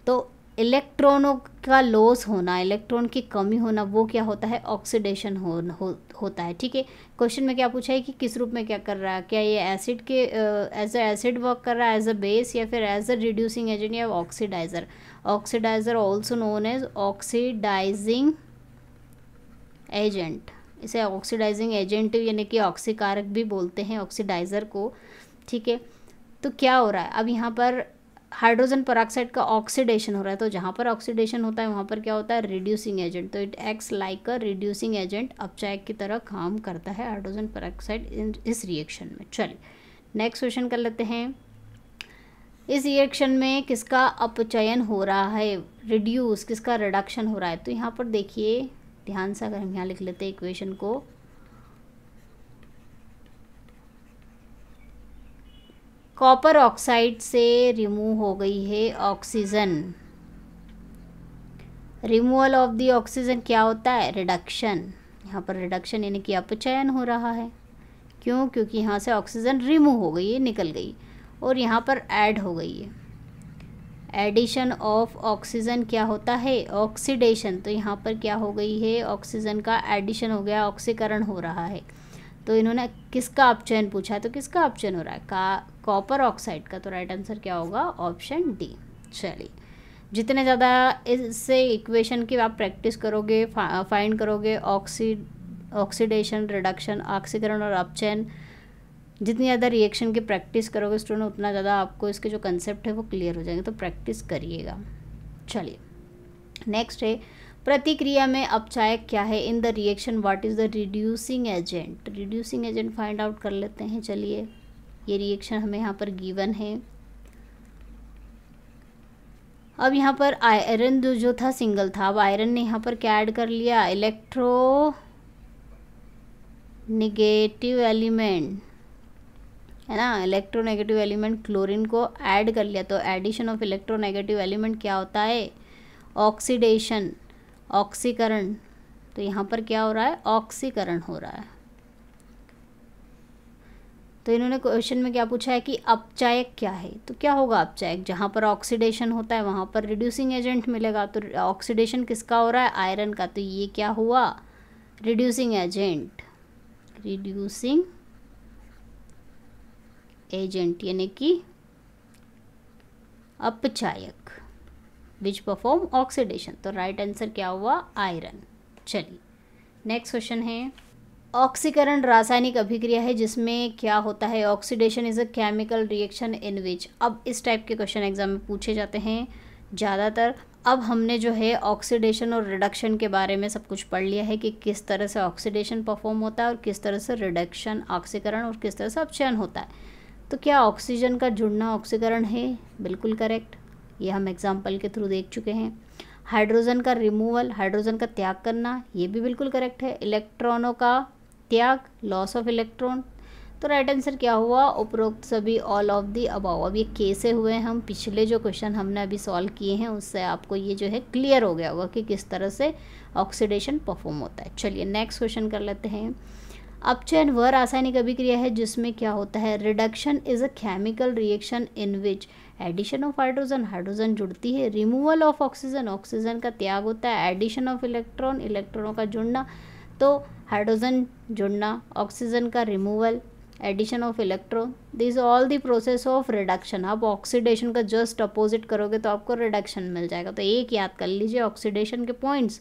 तो इलेक्ट्रॉनों का लॉस होना इलेक्ट्रॉन की कमी होना वो क्या होता है ऑक्सीडेशन हो, हो होता है ठीक है क्वेश्चन में क्या पूछा है कि किस रूप में क्या कर रहा है क्या ये एसिड के एज अ एसिड वर्क कर रहा है एज अ बेस या फिर एज अ रिड्यूसिंग एजेंट या oxidizer oxidizer also known as oxidising agent इसे ऑक्सीडाइजिंग एजेंट यानी कि ऑक्सीकारक भी बोलते हैं ऑक्सीडाइज़र को ठीक है तो क्या हो रहा है अब यहाँ पर हाइड्रोजन परॉक्साइड का ऑक्सीडेशन हो रहा है तो जहाँ पर ऑक्सीडेशन होता है वहाँ पर क्या होता है रिड्यूसिंग एजेंट तो it acts like a reducing agent अपचैक की तरह काम करता है हाइड्रोजन इन इस रिएक्शन में चलिए नेक्स्ट क्वेश्चन कर लेते हैं इस रिएक्शन में किसका अपचयन हो रहा है रिड्यूस किसका रिडक्शन हो रहा है तो यहाँ पर देखिए ध्यान से अगर हम यहाँ लिख लेते हैं इक्वेशन को कॉपर ऑक्साइड से रिमूव हो गई है oxygen removal of the oxygen क्या होता है रिडक्शन यहाँ पर रिडक्शन यानी कि अपचयन हो रहा है क्यों क्योंकि यहाँ से ऑक्सीजन रिमूव हो गई है निकल गई और यहाँ पर ऐड हो गई है एडिशन ऑफ ऑक्सीजन क्या होता है ऑक्सीडेशन तो यहाँ पर क्या हो गई है ऑक्सीजन का एडिशन हो गया ऑक्सीकरण हो रहा है तो इन्होंने किसका अपचयन पूछा तो किसका अपचयन हो रहा है का कॉपर ऑक्साइड का तो राइट आंसर क्या होगा ऑप्शन डी चलिए जितने ज़्यादा इससे इक्वेशन की आप प्रैक्टिस करोगे फाइंड करोगे ऑक्सीड ऑक्सीडेशन रिडक्शन ऑक्सीकरण और अपचयन जितनी ज़्यादा रिएक्शन की प्रैक्टिस करोगे स्टूडेंट उतना ज़्यादा आपको इसके जो कंसेप्ट है वो क्लियर हो जाएंगे तो प्रैक्टिस करिएगा चलिए नेक्स्ट है प्रतिक्रिया में अपचायक क्या है in the reaction what is the reducing agent reducing agent find out कर लेते हैं चलिए ये रिएक्शन हमें यहाँ पर गिवन है अब यहाँ पर आयरन जो जो था सिंगल था अब आयरन ने यहाँ पर क्या ऐड कर लिया इलेक्ट्रो निगेटिव एलिमेंट है ना इलेक्ट्रोनेगेटिव एलिमेंट क्लोरीन को ऐड कर लिया तो addition of electronegative element क्या होता है ऑक्सीडेशन ऑक्सीकरण तो यहाँ पर क्या हो रहा है ऑक्सीकरण हो रहा है तो इन्होंने क्वेश्चन में क्या पूछा है कि अपचायक क्या है तो क्या होगा अपचायक जहाँ पर ऑक्सीडेशन होता है वहाँ पर रिड्यूसिंग एजेंट मिलेगा तो ऑक्सीडेशन किसका हो रहा है आयरन का तो ये क्या हुआ रिड्यूसिंग एजेंट रिड्यूसिंग एजेंट यानी कि अपचायक विच परफॉर्म ऑक्सीडेशन तो राइट right आंसर क्या हुआ आयरन चलिए नेक्स्ट क्वेश्चन है ऑक्सीकरण रासायनिक अभिक्रिया है जिसमें क्या होता है oxidation is a chemical reaction in which अब इस टाइप के क्वेश्चन एग्जाम में पूछे जाते हैं ज़्यादातर अब हमने जो है ऑक्सीडेशन और रिडक्शन के बारे में सब कुछ पढ़ लिया है कि किस तरह से ऑक्सीडेशन परफॉर्म होता है और किस तरह से रिडक्शन ऑक्सीकरण और किस तरह से अपचयन होता है तो क्या ऑक्सीजन का जुड़ना ऑक्सीकरण है बिल्कुल करेक्ट ये हम एग्जाम्पल के थ्रू देख चुके हैं हाइड्रोजन का रिमूवल हाइड्रोजन का त्याग करना ये भी बिल्कुल करेक्ट है इलेक्ट्रॉनों का त्याग लॉस ऑफ इलेक्ट्रॉन तो राइट आंसर क्या हुआ उपरोक्त सभी ऑल ऑफ दी अबाव अब ये कैसे हुए हम पिछले जो क्वेश्चन हमने अभी सॉल्व किए हैं उससे आपको ये जो है क्लियर हो गया होगा कि किस तरह से ऑक्सीडेशन परफॉर्म होता है चलिए नेक्स्ट क्वेश्चन कर लेते हैं अपचयन वह रासायनिक अभिक्रिया है जिसमें क्या होता है reduction is a chemical reaction in which addition of hydrogen hydrogen जुड़ती है रिमूवल ऑफ ऑक्सीजन ऑक्सीजन का त्याग होता है एडिशन ऑफ इलेक्ट्रॉन इलेक्ट्रॉनों का जुड़ना तो हाइड्रोजन जुड़ना ऑक्सीजन का removal addition of electro this all the process of reduction आप ऑक्सीडेशन का जस्ट अपोजिट करोगे तो आपको रिडक्शन मिल जाएगा तो एक याद कर लीजिए ऑक्सीडेशन के पॉइंट्स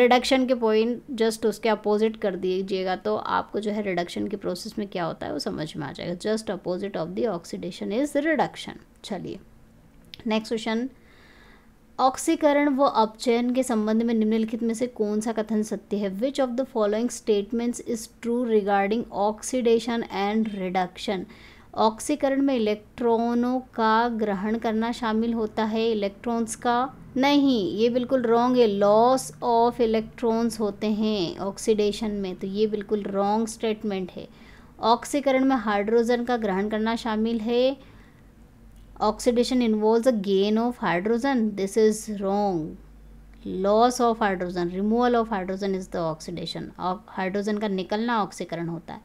रिडक्शन के पॉइंट जस्ट उसके अपोजिट कर दीजिएगा तो आपको जो है रिडक्शन की प्रोसेस में क्या होता है वो समझ में आ जाएगा just opposite of the oxidation is reduction चलिए नेक्स्ट क्वेश्चन ऑक्सीकरण व अपचयन के संबंध में निम्नलिखित में से कौन सा कथन सत्य है which of the following statements is true regarding oxidation and reduction ऑक्सीकरण में इलेक्ट्रॉनों का ग्रहण करना शामिल होता है इलेक्ट्रॉन्स का नहीं ये बिल्कुल रॉन्ग है लॉस ऑफ इलेक्ट्रॉन्स होते हैं ऑक्सीडेशन में तो ये बिल्कुल रॉन्ग स्टेटमेंट है ऑक्सीकरण में हाइड्रोजन का ग्रहण करना शामिल है oxidation involves a gain of hydrogen this is wrong loss of hydrogen removal of hydrogen is the oxidation hydrogen का निकलना ऑक्सीकरण होता है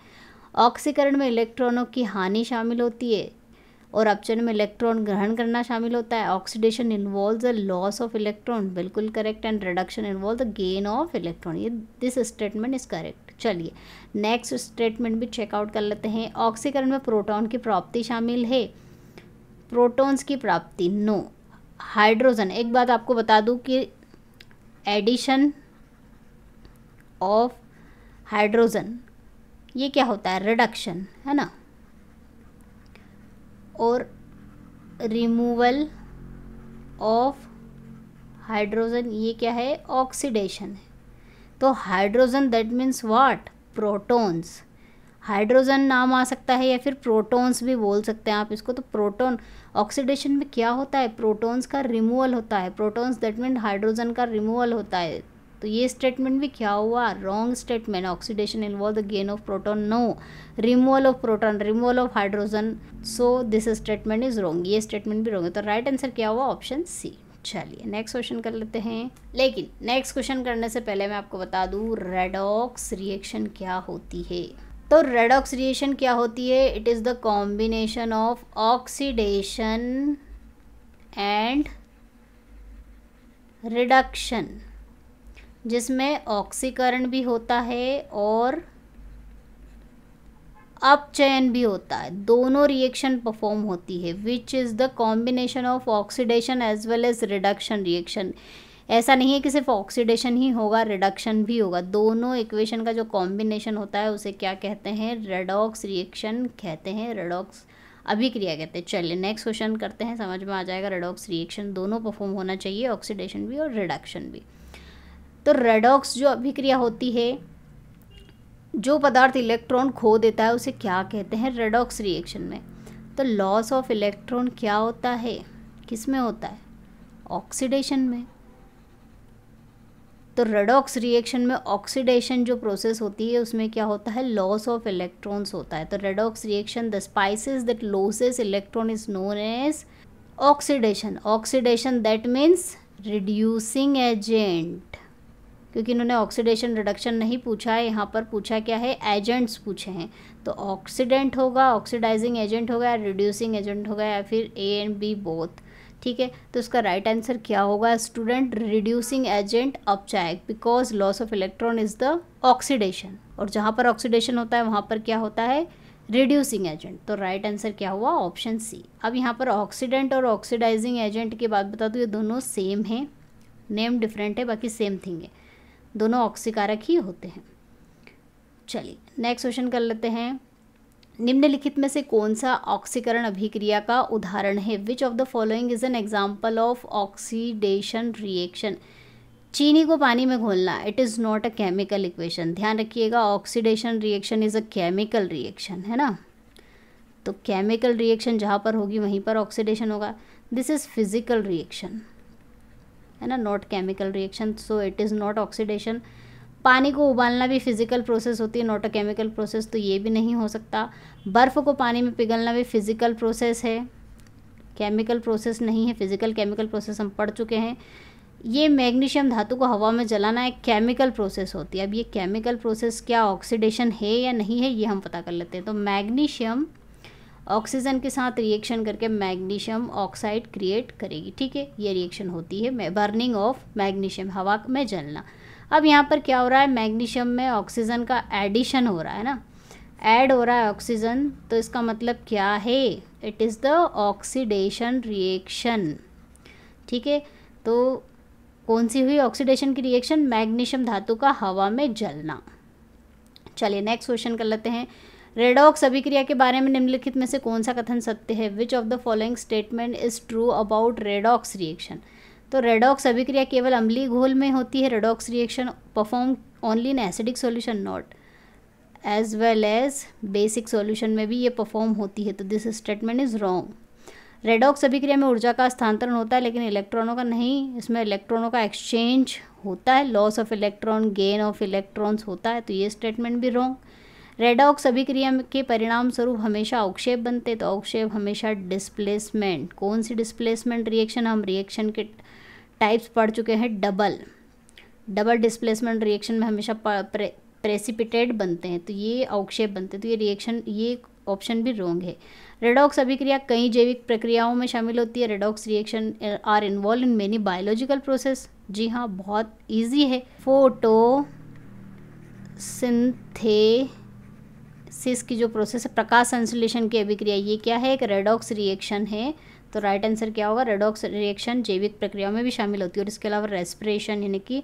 ऑक्सीकरण में इलेक्ट्रॉनों की हानि शामिल होती है और अपचन में इलेक्ट्रॉन ग्रहण करना शामिल होता है oxidation involve the loss of electron बिल्कुल correct and reduction involve the gain of electron ये दिस स्टेटमेंट इज करेक्ट चलिए नेक्स्ट स्टेटमेंट भी चेकआउट कर लेते हैं ऑक्सीकरण में प्रोटॉन की प्राप्ति शामिल है प्रोटॉन्स की प्राप्ति नो हाइड्रोजन एक बात आपको बता दूं कि एडिशन ऑफ हाइड्रोजन ये क्या होता है रिडक्शन है ना और रिमूवल ऑफ हाइड्रोजन ये क्या है ऑक्सीडेशन है तो hydrogen that means what protons hydrogen नाम आ सकता है या फिर प्रोटॉन्स भी बोल सकते हैं आप इसको तो प्रोटॉन ऑक्सीडेशन में क्या होता है प्रोटॉन्स का रिमूवल होता है प्रोटॉन्स दैट मीन हाइड्रोजन का रिमूवल होता है तो ये स्टेटमेंट भी क्या हुआ wrong statement oxidation involve the gain of proton no removal of proton removal of hydrogen so this statement is wrong ये स्टेटमेंट भी रॉन्ग है तो राइट right आंसर क्या हुआ ऑप्शन सी चलिए नेक्स्ट क्वेश्चन कर लेते हैं लेकिन नेक्स्ट क्वेश्चन करने से पहले मैं आपको बता दूँ रेडॉक्स रिएक्शन क्या होती है तो रेडॉक्स रिएशन क्या होती है it is the combination of oxidation and reduction जिसमें ऑक्सीकरण भी होता है और अपचयन भी होता है दोनों रिएक्शन परफॉर्म होती है which is the combination of oxidation as well as reduction reaction ऐसा नहीं है कि सिर्फ ऑक्सीडेशन ही होगा रिडक्शन भी होगा दोनों इक्वेशन का जो कॉम्बिनेशन होता है उसे क्या कहते हैं रेडॉक्स रिएक्शन कहते हैं रेडॉक्स अभिक्रिया कहते हैं चलिए नेक्स्ट क्वेश्चन करते हैं समझ में आ जाएगा रेडॉक्स रिएक्शन दोनों परफॉर्म होना चाहिए ऑक्सीडेशन भी और रिडक्शन भी तो रेडॉक्स जो अभिक्रिया होती है जो पदार्थ इलेक्ट्रॉन खो देता है उसे क्या कहते हैं रेडॉक्स रिएक्शन में तो लॉस ऑफ इलेक्ट्रॉन क्या होता है किस में होता है ऑक्सीडेशन में तो रेडॉक्स रिएक्शन में ऑक्सीडेशन जो प्रोसेस होती है उसमें क्या होता है लॉस ऑफ इलेक्ट्रॉन्स होता है तो redox reaction the species that loses electron is known as oxidation oxidation that means reducing agent क्योंकि इन्होंने ऑक्सीडेशन रिडक्शन नहीं पूछा है यहाँ पर पूछा क्या है एजेंट्स पूछे हैं तो ऑक्सीडेंट होगा ऑक्सीडाइजिंग एजेंट होगा या रिड्यूसिंग एजेंट होगा या फिर ए एंड बी बोथ ठीक है तो इसका राइट right आंसर क्या होगा स्टूडेंट रिड्यूसिंग एजेंट अपचायक because loss of electron is the oxidation और जहाँ पर ऑक्सीडेशन होता है वहाँ पर क्या होता है रिड्यूसिंग एजेंट तो राइट right आंसर क्या हुआ ऑप्शन सी अब यहाँ पर ऑक्सीडेंट और ऑक्सीडाइजिंग एजेंट की बात बता दूँ ये दोनों सेम है नेम डिफरेंट है बाकी सेम थिंग है दोनों ऑक्सीकारक ही होते हैं चलिए नेक्स्ट क्वेश्चन कर लेते हैं निम्नलिखित में से कौन सा ऑक्सीकरण अभिक्रिया का उदाहरण है which of the following is an example of oxidation reaction चीनी को पानी में घोलना it is not a chemical equation ध्यान रखिएगा oxidation reaction is a chemical reaction है ना तो केमिकल रिएक्शन जहाँ पर होगी वहीं पर ऑक्सीडेशन होगा दिस इज़ फिजिकल रिएक्शन है ना not chemical reaction so it is not oxidation पानी को उबालना भी फिज़िकल प्रोसेस होती है नॉट अ केमिकल प्रोसेस तो ये भी नहीं हो सकता बर्फ़ को पानी में पिघलना भी फिज़िकल प्रोसेस है केमिकल प्रोसेस नहीं है फिज़िकल केमिकल प्रोसेस हम पढ़ चुके हैं ये मैग्नीशियम धातु को हवा में जलाना एक केमिकल प्रोसेस होती है अब ये केमिकल प्रोसेस क्या ऑक्सीडेशन है या नहीं है ये हम पता कर लेते हैं तो मैग्नीशियम ऑक्सीजन के साथ रिएक्शन करके मैग्नीशियम ऑक्साइड क्रिएट करेगी ठीक है ये रिएक्शन होती है बर्निंग ऑफ मैग्नीशियम हवा में जलना अब यहाँ पर क्या हो रहा है मैग्नीशियम में ऑक्सीजन का एडिशन हो रहा है ना ऐड हो रहा है ऑक्सीजन तो इसका मतलब क्या है it is the oxidation reaction ठीक है तो कौन सी हुई ऑक्सीडेशन की रिएक्शन मैग्नीशियम धातु का हवा में जलना चलिए नेक्स्ट क्वेश्चन कर लेते हैं रेडॉक्स अभिक्रिया के बारे में निम्नलिखित में से कौन सा कथन सत्य है which of the following statement is true about redox reaction तो रेडॉक्स अभिक्रिया केवल अम्ली घोल में होती है redox reaction perform only in acidic solution not as well as basic solution में भी ये परफॉर्म होती है तो this statement is wrong redox अभिक्रिया में ऊर्जा का स्थानांतरण होता है लेकिन इलेक्ट्रॉनों का नहीं इसमें इलेक्ट्रॉनों का एक्सचेंज होता है loss of electron gain of electrons होता है तो ये स्टेटमेंट भी रॉन्ग रेडॉक्स अभिक्रिया के परिणाम स्वरूप हमेशा अवक्षेप बनते तो अवक्षेप हमेशा डिस्प्लेसमेंट कौन सी डिस्प्लेसमेंट रिएक्शन हम रिएक्शन के टाइप्स पढ़ चुके हैं डबल डबल डिस्प्लेसमेंट रिएक्शन में हमेशा प्रे, प्रेसिपिटेट बनते हैं तो ये अवक्षेप बनते हैं तो ये रिएक्शन ये ऑप्शन भी रोंग है रेडॉक्स अभिक्रिया कई जैविक प्रक्रियाओं में शामिल होती है redox reaction are involve in many biological process जी हाँ बहुत ईजी है फोटो सिंथे सिस की जो प्रोसेस है प्रकाश संश्लेषण की अभिक्रिया ये क्या है एक रेडॉक्स रिएक्शन है तो राइट आंसर क्या होगा रेडॉक्स रिएक्शन जैविक प्रक्रियाओं में भी शामिल होती है और इसके अलावा रेस्पिरेशन यानी कि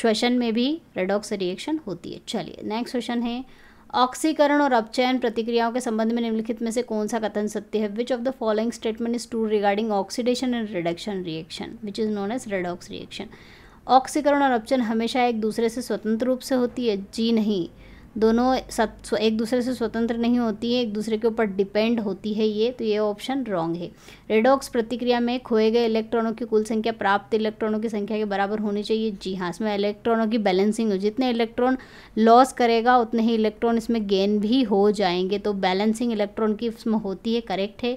श्वसन में भी रेडॉक्स रिएक्शन होती है चलिए नेक्स्ट क्वेश्चन है ऑक्सीकरण और अपचयन प्रतिक्रियाओं के संबंध में निम्नलिखित में से कौन सा कथन सत्य है which of the following statement is true regarding oxidation and reduction reaction which is known as redox reaction ऑक्सीकरण और अपचयन हमेशा एक दूसरे से स्वतंत्र रूप से होती है जी नहीं दोनों सत एक दूसरे से स्वतंत्र नहीं होती है एक दूसरे के ऊपर डिपेंड होती है ये तो ये ऑप्शन रॉन्ग है रेडॉक्स प्रतिक्रिया में खोए गए इलेक्ट्रॉनों की कुल संख्या प्राप्त इलेक्ट्रॉनों की संख्या के बराबर होनी चाहिए जी हाँ इसमें इलेक्ट्रॉनों की बैलेंसिंग हो जितने इलेक्ट्रॉन लॉस करेगा उतने ही इलेक्ट्रॉन इसमें गेन भी हो जाएंगे तो बैलेंसिंग इलेक्ट्रॉन की इसमें होती है करेक्ट है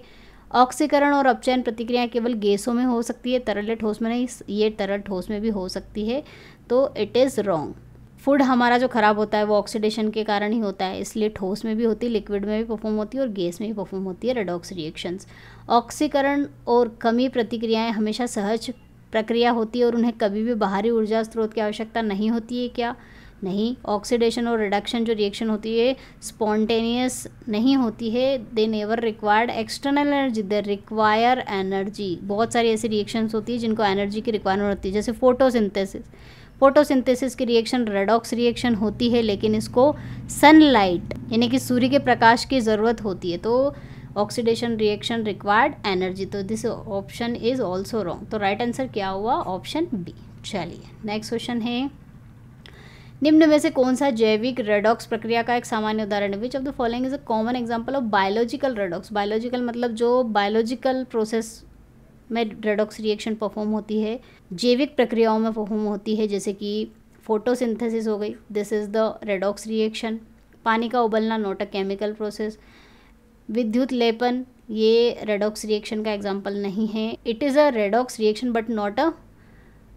ऑक्सीकरण और अपचयन प्रतिक्रिया केवल गैसों में हो सकती है तरल ठोस में नहीं ये तरल ठोस में भी हो सकती है तो इट इज़ रॉन्ग फूड हमारा जो ख़राब होता है वो ऑक्सीडेशन के कारण ही होता है इसलिए ठोस में भी होती है लिक्विड में भी परफॉर्म होती है और गैस में भी परफॉर्म होती है रेडॉक्स रिएक्शंस ऑक्सीकरण और कमी प्रतिक्रियाएं हमेशा सहज प्रक्रिया होती है और उन्हें कभी भी बाहरी ऊर्जा स्रोत की आवश्यकता नहीं होती है क्या नहीं ऑक्सीडेशन और रिडक्शन जो रिएक्शन होती है स्पॉन्टेनियस नहीं होती है they never required external energy they require energy बहुत सारी ऐसी रिएक्शंस होती है जिनको एनर्जी की रिक्वायरमेंट होती है जैसे फोटोसिंथेसिस फोटोसिंथेसिस की रिएक्शन रेडॉक्स रिएक्शन होती है लेकिन इसको सनलाइट यानी कि सूर्य के प्रकाश की ज़रूरत होती है तो ऑक्सीडेशन रिएक्शन रिक्वायर्ड एनर्जी तो this option is also wrong तो राइट आंसर क्या हुआ ऑप्शन बी चलिए नेक्स्ट क्वेश्चन है निम्न में से कौन सा जैविक रेडॉक्स प्रक्रिया का एक सामान्य उदाहरण है which of the following is a common example of biological redox biological मतलब जो बायोलॉजिकल प्रोसेस में रेडॉक्स रिएक्शन परफॉर्म होती है जैविक प्रक्रियाओं में परफॉर्म होती है जैसे कि फोटोसिंथेसिस हो गई this is the redox reaction पानी का उबलना नॉट अ केमिकल प्रोसेस विद्युत लेपन ये रेडॉक्स रिएक्शन का एग्जाम्पल नहीं है it is a redox reaction but not a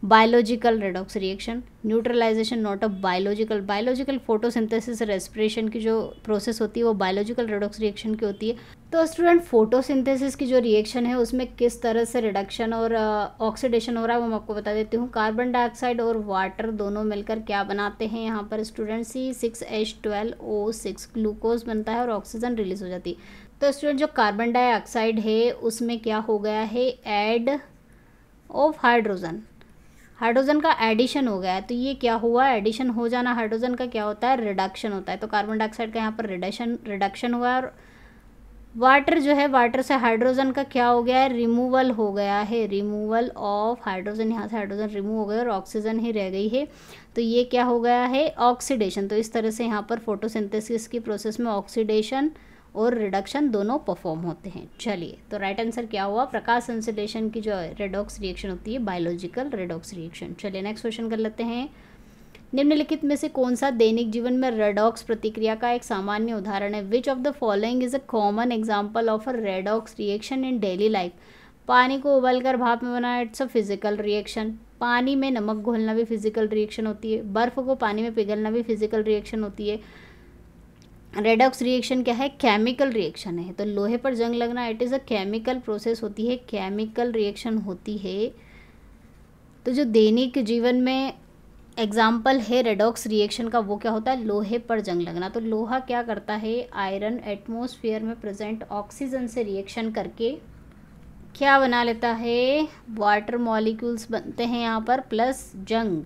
biological redox reaction neutralization not a biological biological photosynthesis respiration की जो प्रोसेस होती है वो बायोलॉजिकल रेडॉक्स रिएक्शन की होती है तो स्टूडेंट फोटोसिंथेसिस की जो रिएक्शन है उसमें किस तरह से रिडक्शन और ऑक्सीडेशन uh, हो रहा है वो मैं आपको बता देती हूँ कार्बन डाइऑक्साइड और वाटर दोनों मिलकर क्या बनाते हैं यहाँ पर student C six H twelve O six glucose बनता है और ऑक्सीजन रिलीज हो जाती है तो स्टूडेंट जो कार्बन डाइऑक्साइड है उसमें क्या हो गया है एड ऑफ हाइड्रोजन हाइड्रोजन का एडिशन हो गया है तो ये क्या हुआ एडिशन हो जाना हाइड्रोजन का क्या होता है रिडक्शन होता है तो कार्बन डाइऑक्साइड का यहाँ पर रिडक्शन रिडक्शन हुआ है और वाटर जो है वाटर से हाइड्रोजन का क्या हो गया है रिमूवल हो गया है रिमूवल ऑफ हाइड्रोजन यहाँ से हाइड्रोजन रिमूव हो गया और ऑक्सीजन ही रह गई है तो ये क्या हो गया है ऑक्सीडेशन तो इस तरह से यहाँ पर फोटोसिंथेसिस की प्रोसेस में ऑक्सीडेशन और रिडक्शन दोनों परफॉर्म होते हैं चलिए तो राइट आंसर क्या हुआ प्रकाश संश्लेषण की जो रेडॉक्स रिएक्शन होती है बायोलॉजिकल रेडॉक्स रिएक्शन चलिए नेक्स्ट क्वेश्चन कर लेते हैं निम्नलिखित में से कौन सा दैनिक जीवन में रेडॉक्स प्रतिक्रिया का एक सामान्य उदाहरण है which of the following is a common example of a redox reaction in daily life पानी को उबलकर भाप में बनाना इट्स अ फिजिकल रिएक्शन पानी में नमक घोलना भी फिजिकल रिएक्शन होती है बर्फ़ को पानी में पिघलना भी फिजिकल रिएक्शन होती है रेडॉक्स रिएक्शन क्या है केमिकल रिएक्शन है तो लोहे पर जंग लगना it is a chemical process होती है केमिकल रिएक्शन होती है तो जो दैनिक जीवन में एग्जाम्पल है रेडॉक्स रिएक्शन का वो क्या होता है लोहे पर जंग लगना तो लोहा क्या करता है आयरन एटमोसफियर में प्रेजेंट ऑक्सीजन से रिएक्शन करके क्या बना लेता है वाटर मॉलिक्यूल्स बनते हैं यहाँ पर प्लस जंग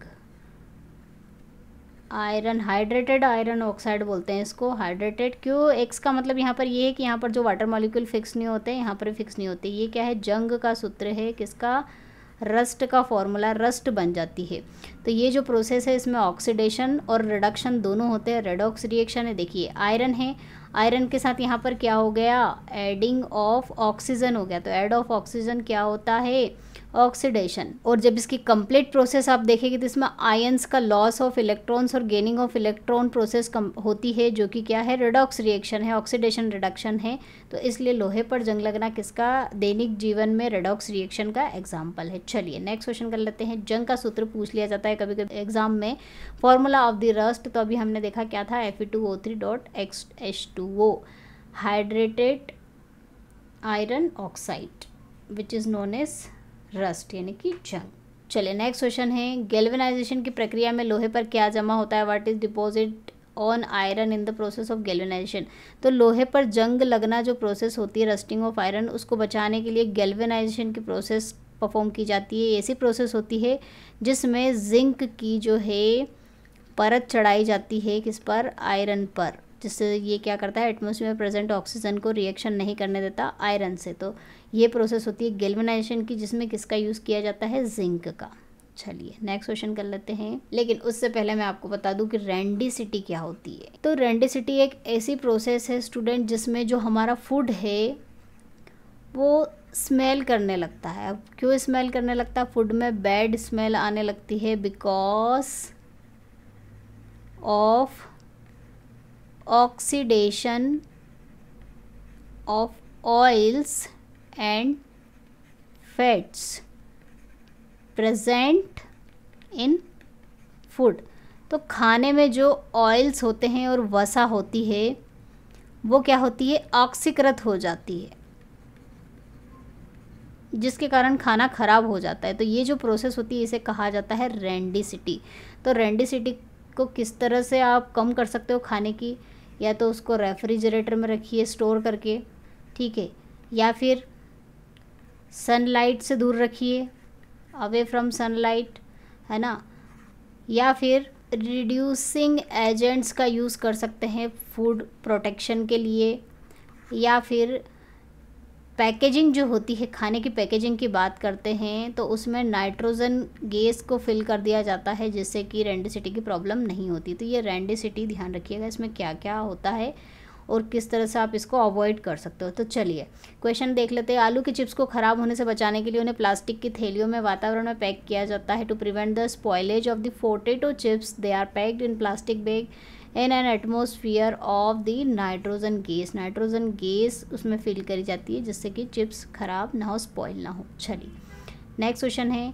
आयरन हाइड्रेटेड आयरन ऑक्साइड बोलते हैं इसको हाइड्रेटेड क्यों एक्स का मतलब यहाँ पर ये है कि यहाँ पर जो वाटर मॉलिक्यूल फिक्स नहीं होते यहाँ पर फिक्स नहीं होते ये क्या है जंग का सूत्र है किसका रस्ट का फॉर्मूला रस्ट बन जाती है तो ये जो प्रोसेस है इसमें ऑक्सीडेशन और रिडक्शन दोनों होते हैं रेडॉक्स रिएक्शन है देखिए आयरन है आयरन के साथ यहाँ पर क्या हो गया एडिंग ऑफ ऑक्सीजन हो गया तो एड ऑफ ऑक्सीजन क्या होता है ऑक्सीडेशन और जब इसकी कंप्लीट प्रोसेस आप देखेंगे तो इसमें आयंस का लॉस ऑफ इलेक्ट्रॉन्स और गेनिंग ऑफ इलेक्ट्रॉन प्रोसेस कम होती है जो कि क्या है रिडॉक्स रिएक्शन है ऑक्सीडेशन रिडक्शन है तो इसलिए लोहे पर जंग लगना किसका दैनिक जीवन में रेडॉक्स रिएक्शन का एग्जाम्पल है चलिए नेक्स्ट क्वेश्चन कर लेते हैं जंग का सूत्र पूछ लिया जाता है कभी कभी एग्जाम में फॉर्मूला ऑफ द रस्ट तो अभी हमने देखा क्या था F E two O three dot X two O hydrated iron oxide which is known as rust यानी कि जंग चलिए नेक्स्ट क्वेश्चन है गेलवेनाइजेशन की प्रक्रिया में लोहे पर क्या जमा होता है what is deposit on iron in the process of galvanization तो लोहे पर जंग लगना जो प्रोसेस होती है रस्टिंग ऑफ आयरन उसको बचाने के लिए गेलवेनाइजेशन की प्रोसेस परफॉर्म की जाती है ऐसी प्रोसेस होती है जिसमें जिंक की जो है परत चढ़ाई जाती है किस पर आयरन पर जिससे ये क्या करता है एटमोसफियर में प्रेजेंट ऑक्सीजन को रिएक्शन नहीं करने देता आयरन से तो ये प्रोसेस होती है गेलमनाइजेशन की जिसमें किसका यूज़ किया जाता है जिंक का चलिए नेक्स्ट क्वेश्चन कर लेते हैं लेकिन उससे पहले मैं आपको बता दूं कि रेंडिसिटी क्या होती है तो रेंडिसिटी एक ऐसी प्रोसेस है स्टूडेंट जिसमें जो हमारा फूड है वो स्मेल करने लगता है अब क्यों स्मेल करने लगता है फूड में बैड स्मेल आने लगती है because of oxidation of oils and fats present in food तो खाने में जो ऑयल्स होते हैं और वसा होती है वो क्या होती है ऑक्सीकृत हो जाती है जिसके कारण खाना ख़राब हो जाता है तो ये जो प्रोसेस होती है इसे कहा जाता है रेंडिसिटी तो रेंडिसिटी को किस तरह से आप कम कर सकते हो खाने की या तो उसको रेफ्रिजरेटर में रखिए स्टोर करके ठीक है या फिर सनलाइट से दूर रखिए अवे फ्रॉम सनलाइट है ना या फिर रिड्यूसिंग एजेंट्स का यूज़ कर सकते हैं फूड प्रोटेक्शन के लिए या फिर पैकेजिंग जो होती है खाने की पैकेजिंग की बात करते हैं तो उसमें नाइट्रोजन गैस को फिल कर दिया जाता है जिससे कि रेंडिसिटी की प्रॉब्लम नहीं होती तो ये रेंडिसिटी ध्यान रखिएगा इसमें क्या क्या होता है और किस तरह से आप इसको अवॉइड कर सकते हो तो चलिए क्वेश्चन देख लेते हैं आलू के चिप्स को ख़राब होने से बचाने के लिए उन्हें प्लास्टिक की थैलियों में वातावरण में पैक किया जाता है to prevent the spoilage of the potato chips they are packed in plastic bag in an atmosphere of the nitrogen gas nitrogen gas उसमें फिल करी जाती है जिससे कि चिप्स खराब ना हो स्पॉइल ना हो चलिए नेक्स्ट क्वेश्चन है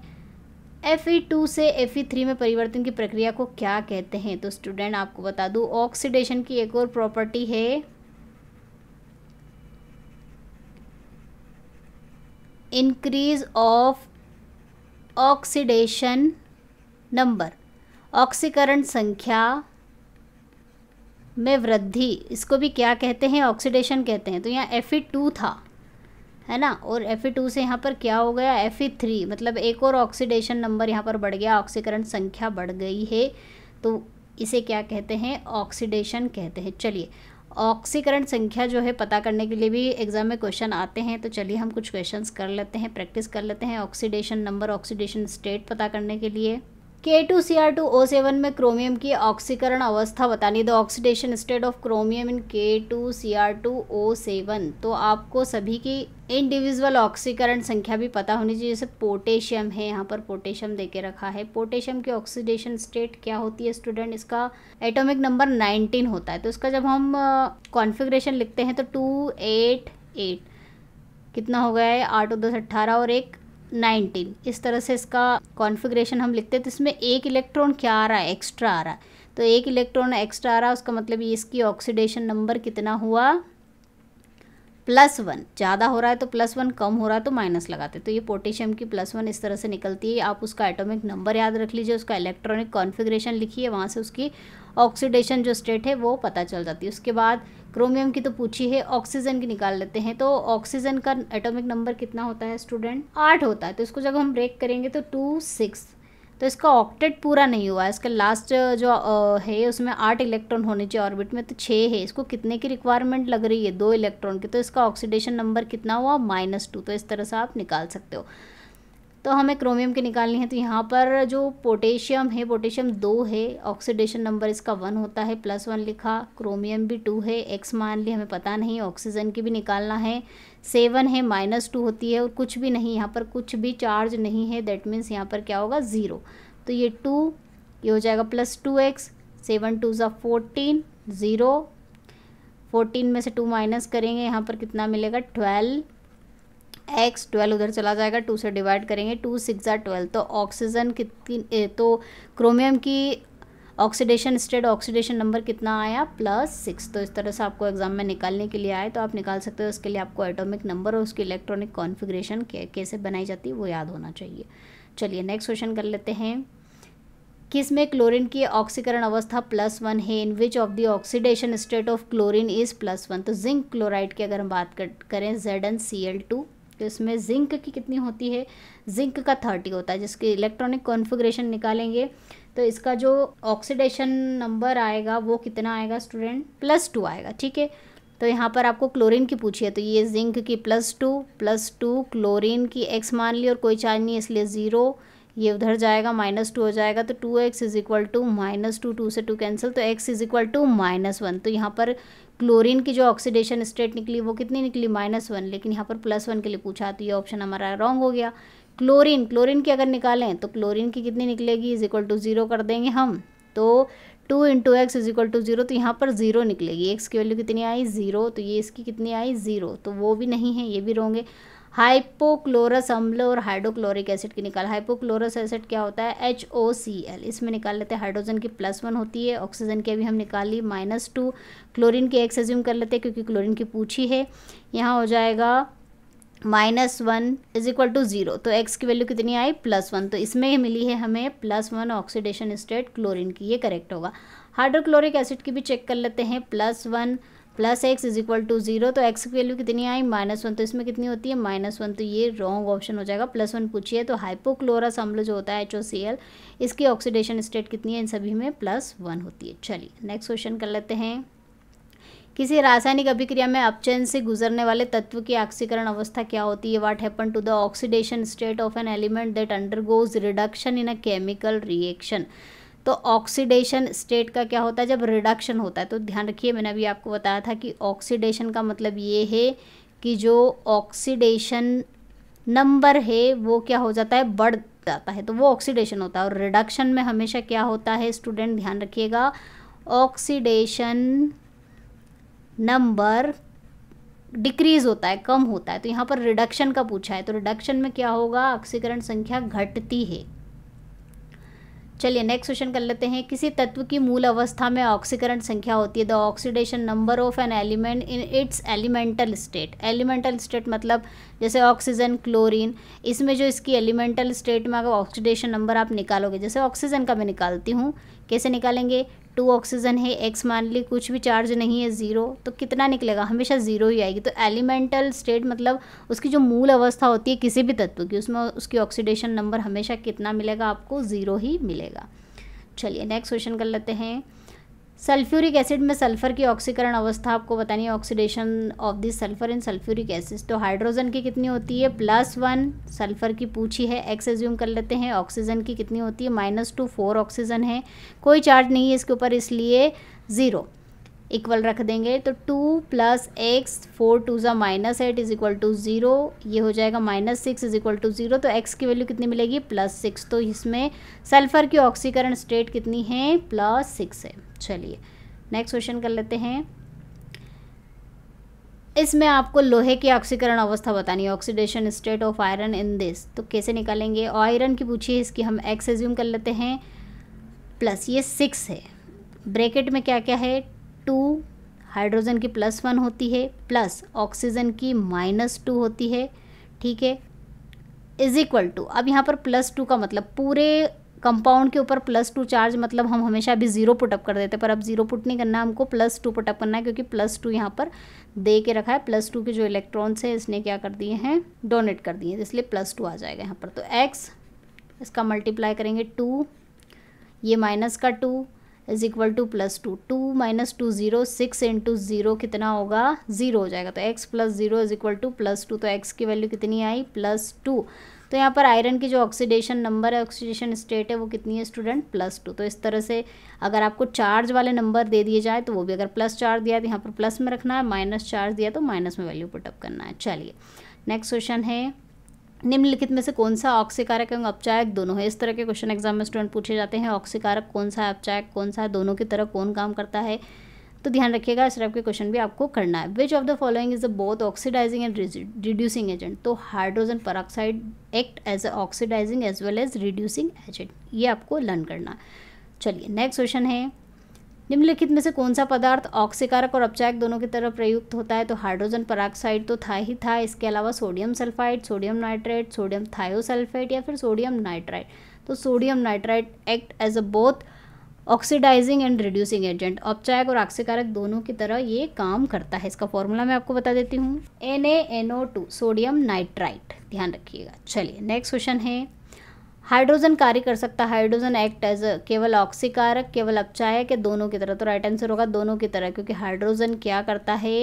एफ ई टू से एफ ई थ्री में परिवर्तन की प्रक्रिया को क्या कहते हैं तो स्टूडेंट आपको बता दूँ ऑक्सीडेशन की एक और प्रॉपर्टी है इंक्रीज ऑफ ऑक्सीडेशन नंबर ऑक्सीकरण संख्या में वृद्धि इसको भी क्या कहते हैं ऑक्सीडेशन कहते हैं तो यहाँ एफ टू था है ना और एफ टू से यहाँ पर क्या हो गया एफ थ्री मतलब एक और ऑक्सीडेशन नंबर यहाँ पर बढ़ गया ऑक्सीकरण संख्या बढ़ गई है तो इसे क्या कहते हैं ऑक्सीडेशन कहते हैं चलिए ऑक्सीकरण संख्या जो है पता करने के लिए भी एग्ज़ाम में क्वेश्चन आते हैं तो चलिए हम कुछ क्वेश्चंस कर लेते हैं प्रैक्टिस कर लेते हैं ऑक्सीडेशन नंबर ऑक्सीडेशन स्टेट पता करने के लिए K two C R two O seven में क्रोमियम की ऑक्सीकरण अवस्था बतानी the oxidation state of chromium in K two C R two O seven तो आपको सभी की इंडिविजुअल ऑक्सीकरण संख्या भी पता होनी चाहिए जैसे पोटेशियम है यहाँ पर पोटेशियम दे के रखा है पोटेशियम की ऑक्सीडेशन स्टेट क्या होती है स्टूडेंट इसका एटॉमिक नंबर 19 होता है तो इसका जब हम कॉन्फ़िगरेशन लिखते हैं तो टू एट एट कितना हो गया है आठ और दस अट्ठारह और एक नाइनटीन इस तरह से इसका कॉन्फ़िगरेशन हम लिखते हैं तो इसमें एक इलेक्ट्रॉन क्या आ रहा है एक्स्ट्रा आ रहा है तो एक इलेक्ट्रॉन एक्स्ट्रा आ रहा है उसका मतलब ये इसकी ऑक्सीडेशन नंबर कितना हुआ प्लस वन ज़्यादा हो रहा है तो प्लस वन कम हो रहा है तो माइनस लगाते तो ये पोटेशियम की प्लस वन इस तरह से निकलती है आप उसका एटॉमिक नंबर याद रख लीजिए उसका इलेक्ट्रॉनिक कॉन्फिग्रेशन लिखिए वहाँ से उसकी ऑक्सीडेशन जो स्टेट है वो पता चल जाती है उसके बाद क्रोमियम की तो पूछी है ऑक्सीजन की निकाल लेते हैं तो ऑक्सीजन का एटॉमिक नंबर कितना होता है स्टूडेंट आठ होता है तो इसको जब हम ब्रेक करेंगे तो टू सिक्स तो इसका ऑक्टेट पूरा नहीं हुआ है इसका लास्ट जो है उसमें आठ इलेक्ट्रॉन होने चाहिए ऑर्बिट में तो छः है इसको कितने की रिक्वायरमेंट लग रही है दो इलेक्ट्रॉन की तो इसका ऑक्सीडेशन नंबर कितना हुआ माइनस टू तो इस तरह से आप निकाल सकते हो तो हमें क्रोमियम की निकालनी है तो यहाँ पर जो पोटेशियम है पोटेशियम दो है ऑक्सीडेशन नंबर इसका वन होता है प्लस वन लिखा क्रोमियम भी टू है एक्स मान ली हमें पता नहीं ऑक्सीजन की भी निकालना है सेवन है माइनस टू होती है और कुछ भी नहीं यहाँ पर कुछ भी चार्ज नहीं है दैट मीन्स यहाँ पर क्या होगा ज़ीरो तो ये टू ये हो जाएगा plus two X seven two ज़ा फोर्टीन ज़ीरो फोर्टीन में से टू माइनस करेंगे यहाँ पर कितना मिलेगा ट्वेल्व एक्स ट्वेल्व उधर चला जाएगा टू से डिवाइड करेंगे टू सिक्स ज़ा ट्वेल्व तो ऑक्सीजन कितनी तो क्रोमियम की ऑक्सीडेशन स्टेट ऑक्सीडेशन नंबर कितना आया प्लस सिक्स तो इस तरह से आपको एग्जाम में निकालने के लिए आए तो आप निकाल सकते हो उसके लिए आपको एटॉमिक नंबर और उसकी इलेक्ट्रॉनिक कॉन्फिग्रेशन कैसे बनाई जाती है वो याद होना चाहिए चलिए नेक्स्ट क्वेश्चन कर लेते हैं किस में क्लोरीन की ऑक्सीकरण अवस्था प्लस वन है in which of the oxidation state of chlorine is plus one तो जिंक क्लोराइड की अगर हम बात कर, करें Z N C L two तो इसमें जिंक की कितनी होती है जिंक का थर्टी होता है जिसकी इलेक्ट्रॉनिक कॉन्फिग्रेशन निकालेंगे तो इसका जो ऑक्सीडेशन नंबर आएगा वो कितना आएगा स्टूडेंट प्लस टू आएगा ठीक है तो यहाँ पर आपको क्लोरीन की पूछी है तो ये जिंक की plus two plus two chlorine की एक्स मान ली और कोई चार्ज नहीं इसलिए ज़ीरो ये उधर जाएगा माइनस टू हो जाएगा तो two X is equal to minus two two से टू कैंसिल तो X is equal to minus one तो यहाँ पर क्लोरीन की जो ऑक्सीडेशन स्टेट निकली वो कितनी निकली माइनस वन लेकिन यहाँ पर प्लस वन के लिए पूछा तो ये ऑप्शन हमारा रॉन्ग हो गया क्लोरीन क्लोरीन की अगर निकालें तो क्लोरीन की कितनी निकलेगी इज इक्वल टू ज़ीरो कर देंगे हम तो two into X is equal to zero तो यहाँ पर ज़ीरो निकलेगी एक्स की वैल्यू कितनी आई ज़ीरो तो ये इसकी कितनी आई ज़ीरो तो वो भी नहीं है ये भी रोंगे हाइपोक्लोरस अम्ल और हाइड्रोक्लोरिक एसिड की निकाल हाइपोक्लोरस एसिड क्या होता है एच ओ सी एल इसमें निकाल लेते हैं हाइड्रोजन की प्लस वन होती है ऑक्सीजन की अभी हम निकाली माइनस टू क्लोरीन की एक्स एज्यूम कर लेते हैं क्योंकि क्लोरीन की पूछी है यहाँ हो जाएगा minus one is equal to zero तो एक्स की वैल्यू कितनी आई प्लस वन तो इसमें मिली है हमें plus one oxidation state chlorine की ये करेक्ट होगा हाइड्रोक्लोरिक एसिड की भी चेक कर लेते हैं plus one plus x is equal to zero तो एक्स की वैल्यू कितनी आई माइनस वन तो इसमें कितनी होती है माइनस वन तो ये रॉन्ग ऑप्शन हो जाएगा प्लस वन पूछिए तो हाइपोक्लोरस अम्ल जो होता है एच ओ सी एल इसकी ऑक्सीडेशन स्टेट कितनी है इन सभी में प्लस वन होती है चलिए नेक्स्ट क्वेश्चन कर लेते हैं किसी रासायनिक अभिक्रिया में अपचयन से गुजरने वाले तत्व की ऑक्सीकरण अवस्था क्या होती है what happen to the oxidation state of an element that undergoes reduction in a chemical reaction तो ऑक्सीडेशन स्टेट का क्या होता है जब रिडक्शन होता है तो ध्यान रखिए मैंने अभी आपको बताया था कि ऑक्सीडेशन का मतलब ये है कि जो ऑक्सीडेशन नंबर है वो क्या हो जाता है बढ़ जाता है तो वो ऑक्सीडेशन होता है और रिडक्शन में हमेशा क्या होता है स्टूडेंट ध्यान रखिएगा ऑक्सीडेशन नंबर डिक्रीज होता है कम होता है तो यहाँ पर रिडक्शन का पूछा है तो रिडक्शन में क्या होगा ऑक्सीकरण संख्या घटती है चलिए नेक्स्ट क्वेश्चन कर लेते हैं किसी तत्व की मूल अवस्था में ऑक्सीकरण संख्या होती है the oxidation number of an element in its elemental state elemental state मतलब जैसे ऑक्सीजन क्लोरीन इसमें जो इसकी एलिमेंटल स्टेट में अगर ऑक्सीडेशन नंबर आप निकालोगे जैसे ऑक्सीजन का मैं निकालती हूँ कैसे निकालेंगे टू ऑक्सीजन है एक्स मान ली कुछ भी चार्ज नहीं है ज़ीरो तो कितना निकलेगा हमेशा ज़ीरो ही आएगी तो एलिमेंटल स्टेट मतलब उसकी जो मूल अवस्था होती है किसी भी तत्व की उसमें उसकी ऑक्सीडेशन नंबर हमेशा कितना मिलेगा आपको ज़ीरो ही मिलेगा चलिए नेक्स्ट क्वेश्चन कर लेते हैं सल्फ्यूरिक एसिड में सल्फर की ऑक्सीकरण अवस्था आपको बतानी है oxidation of this sulphur in sulphuric acid तो हाइड्रोजन की कितनी होती है प्लस वन सल्फर की पूछी है एक्स एज्यूम कर लेते हैं ऑक्सीजन की कितनी होती है माइनस टू फोर ऑक्सीजन है कोई चार्ज नहीं है इसके ऊपर इसलिए ज़ीरो इक्वल रख देंगे तो two plus x four two ज़ा minus eight is equal to zero ये हो जाएगा minus six is equal to zero तो एक्स की वैल्यू कितनी मिलेगी प्लस सिक्स तो इसमें सल्फ़र की ऑक्सीकरण स्टेट कितनी है प्लस सिक्स है चलिए नेक्स्ट क्वेश्चन कर लेते हैं इसमें आपको लोहे की ऑक्सीकरण अवस्था बतानी है oxidation state of iron in this तो कैसे निकालेंगे आयरन की पूछिए इसकी हम एक्स एज्यूम कर लेते हैं प्लस ये सिक्स है ब्रैकेट में क्या क्या है टू हाइड्रोजन की प्लस वन होती है प्लस ऑक्सीजन की माइनस टू होती है ठीक है इज इक्वल टू अब यहाँ पर प्लस टू का मतलब पूरे कंपाउंड के ऊपर प्लस टू चार्ज मतलब हम हमेशा अभी ज़ीरो पुटअप कर देते पर अब ज़ीरो पुट नहीं करना हमको प्लस टू पुटअप करना है क्योंकि प्लस टू यहाँ पर दे के रखा है प्लस टू के जो इलेक्ट्रॉन्स हैं इसने क्या कर दिए हैं डोनेट कर दिए इसलिए प्लस टू आ जाएगा यहाँ पर तो एक्स इसका मल्टीप्लाई करेंगे टू ये माइनस का two is equal to plus two two minus two zero six into zero कितना होगा ज़ीरो हो जाएगा तो x plus zero is equal to plus two तो एक्स की वैल्यू कितनी आई प्लस टू तो यहाँ पर आयरन की जो ऑक्सीडेशन नंबर है ऑक्सीडेशन स्टेट है वो कितनी है स्टूडेंट प्लस टू तो इस तरह से अगर आपको चार्ज वाले नंबर दे दिए जाए तो वो भी अगर प्लस चार्ज दिया तो यहाँ पर प्लस में रखना है माइनस चार्ज दिया तो माइनस में वैल्यू पुटअप करना है चलिए नेक्स्ट क्वेश्चन है निम्नलिखित में से कौन सा ऑक्सीकारक एवं अपचायक दोनों है इस तरह के क्वेश्चन एग्जाम में स्टूडेंट पूछे जाते हैं ऑक्सीकारक कौन सा है अपचायक कौन सा है दोनों की तरह कौन काम करता है तो ध्यान रखिएगा इस तरह के क्वेश्चन भी आपको करना है which of the following is a both oxidising and reducing agent तो hydrogen peroxide act as a oxidising as well as reducing agent ये आपको लर्न करना चलिए नेक्स्ट क्वेश्चन है निम्नलिखित में से कौन सा पदार्थ ऑक्सीकारक और अपचायक दोनों की तरह प्रयुक्त होता है तो हाइड्रोजन पराक्साइड तो था ही था इसके अलावा sodium sulphide sodium nitrite sodium thiosulphide या फिर सोडियम नाइट्राइट तो sodium nitrite act as a both oxidising and reducing agent औपचायक और ऑक्सीकारक दोनों की तरह ये काम करता है इसका फॉर्मूला मैं आपको बता देती हूँ N A N O two sodium nitrite ध्यान रखिएगा चलिए नेक्स्ट क्वेश्चन है हाइड्रोजन कार्य कर सकता है हाइड्रोजन एक्ट एज केवल ऑक्सीकारक केवल अपचायक या दोनों की तरह तो राइट आंसर होगा दोनों की तरह क्योंकि हाइड्रोजन क्या करता है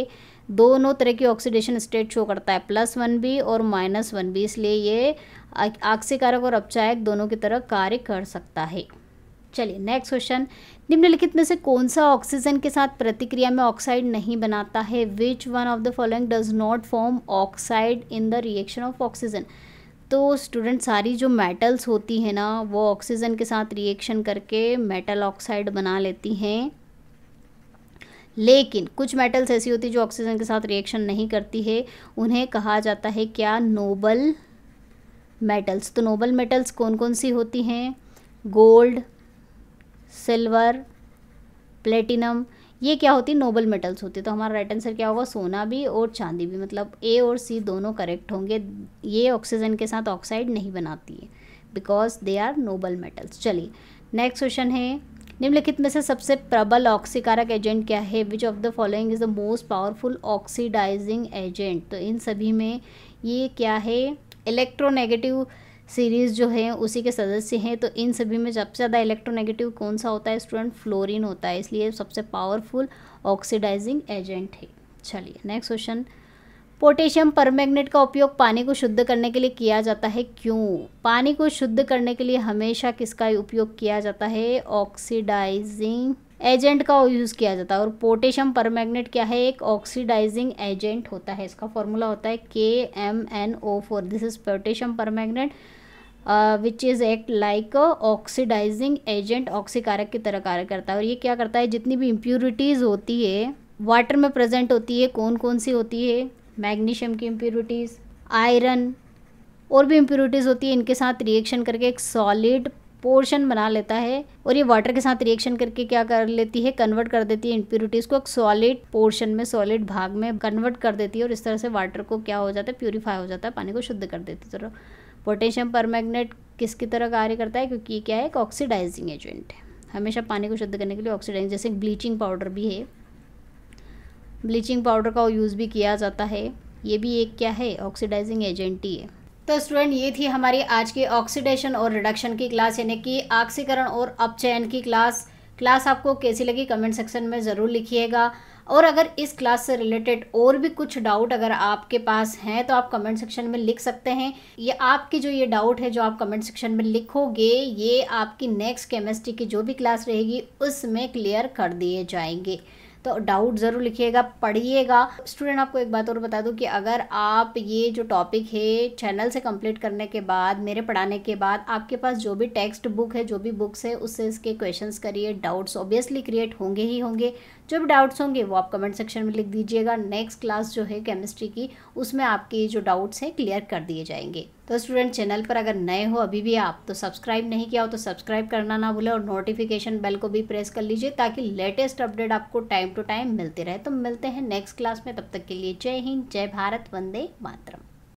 दोनों तरह की ऑक्सीडेशन स्टेट शो करता है प्लस वन बी और माइनस वन बी इसलिए ये ऑक्सीकारक और अपचायक दोनों की तरह कार्य कर सकता है चलिए नेक्स्ट क्वेश्चन निम्नलिखित में से कौन सा ऑक्सीजन के साथ प्रतिक्रिया में ऑक्साइड नहीं बनाता है which one of the following does not form oxide in the reaction of oxygen तो स्टूडेंट सारी जो मेटल्स होती है ना वो ऑक्सीजन के साथ रिएक्शन करके मेटल ऑक्साइड बना लेती हैं लेकिन कुछ मेटल्स ऐसी होती हैं जो ऑक्सीजन के साथ रिएक्शन नहीं करती है उन्हें कहा जाता है क्या नोबल मेटल्स तो नोबल मेटल्स कौन कौन सी होती हैं गोल्ड सिल्वर प्लेटिनम ये क्या होती नोबल मेटल्स होती तो हमारा राइट आंसर क्या होगा सोना भी और चांदी भी मतलब ए और सी दोनों करेक्ट होंगे ये ऑक्सीजन के साथ ऑक्साइड नहीं बनाती है because they are noble metals चलिए नेक्स्ट क्वेश्चन है निम्नलिखित में से सबसे प्रबल ऑक्सीकारक एजेंट क्या है which of the following is the most powerful oxidising agent तो इन सभी में ये क्या है इलेक्ट्रोनेगेटिव सीरीज़ जो है उसी के सदस्य हैं तो इन सभी में सबसे ज़्यादा इलेक्ट्रोनेगेटिव कौन सा होता है स्टूडेंट फ्लोरीन होता है इसलिए सबसे पावरफुल ऑक्सीडाइजिंग एजेंट है चलिए नेक्स्ट क्वेश्चन पोटेशियम परमैग्नेट का उपयोग पानी को शुद्ध करने के लिए किया जाता है क्यों पानी को शुद्ध करने के लिए हमेशा किसका उपयोग किया जाता है ऑक्सीडाइजिंग एजेंट का यूज़ किया जाता है और पोटेशियम परमैग्नेट क्या है एक ऑक्सीडाइजिंग एजेंट होता है इसका फॉर्मूला होता है के M N O four this is potassium परमैग्नेट which is act like oxidising agent ऑक्सीकारक की तरह कार्य करता है और ये क्या करता है जितनी भी इम्प्योरिटीज़ होती है वाटर में प्रेजेंट होती है कौन कौन सी होती है मैग्नीशियम की इम्प्योरिटीज़ आयरन और भी इम्प्योरिटीज़ होती है इनके साथ रिएक्शन करके एक सॉलिड पोर्शन बना लेता है और ये वाटर के साथ रिएक्शन करके क्या कर लेती है कन्वर्ट कर देती है इम्प्योरिटीज़ को एक सॉलिड पोर्शन में सॉलिड भाग में कन्वर्ट कर देती है और इस तरह से वाटर को क्या हो जाता है प्योरीफाई हो जाता है पानी को शुद्ध कर देती है तो पोटेशियम पर किसकी तरह कार्य करता है क्योंकि ये क्या है एक ऑक्सीडाइजिंग एजेंट है हमेशा पानी को शुद्ध करने के लिए ऑक्सीडाइज जैसे ब्लीचिंग पाउडर भी है ब्लीचिंग पाउडर का यूज़ भी किया जाता है ये भी एक क्या है ऑक्सीडाइजिंग एजेंट ही है तो स्टूडेंट ये थी हमारी आज की ऑक्सीडेशन और रिडक्शन की क्लास यानी कि ऑक्सीकरण और अपचयन की क्लास क्लास आपको कैसी लगी कमेंट सेक्शन में ज़रूर लिखिएगा और अगर इस क्लास से रिलेटेड और भी कुछ डाउट अगर आपके पास हैं तो आप कमेंट सेक्शन में लिख सकते हैं ये आपकी जो ये डाउट है जो आप कमेंट सेक्शन में लिखोगे ये आपकी नेक्स्ट केमिस्ट्री की जो भी क्लास रहेगी उसमें क्लियर कर दिए जाएंगे तो डाउट ज़रूर लिखिएगा पढ़िएगा स्टूडेंट आपको एक बात और बता दूँ कि अगर आप ये जो टॉपिक है चैनल से कंप्लीट करने के बाद मेरे पढ़ाने के बाद आपके पास जो भी टेक्स्ट बुक है जो भी बुक्स है उससे इसके क्वेश्चंस करिए डाउट्स ऑब्वियसली क्रिएट होंगे ही होंगे जो भी डाउट्स होंगे वो आप कमेंट सेक्शन में लिख दीजिएगा नेक्स्ट क्लास जो है केमिस्ट्री की उसमें आपके जो डाउट्स हैं क्लियर कर दिए जाएंगे तो स्टूडेंट चैनल पर अगर नए हो अभी भी आप तो सब्सक्राइब नहीं किया हो तो सब्सक्राइब करना ना भूलें और नोटिफिकेशन बेल को भी प्रेस कर लीजिए ताकि लेटेस्ट अपडेट आपको टाइम टू टाइम मिलते रहे तो मिलते हैं नेक्स्ट क्लास में तब तक के लिए जय हिंद जय भारत वंदे मातरम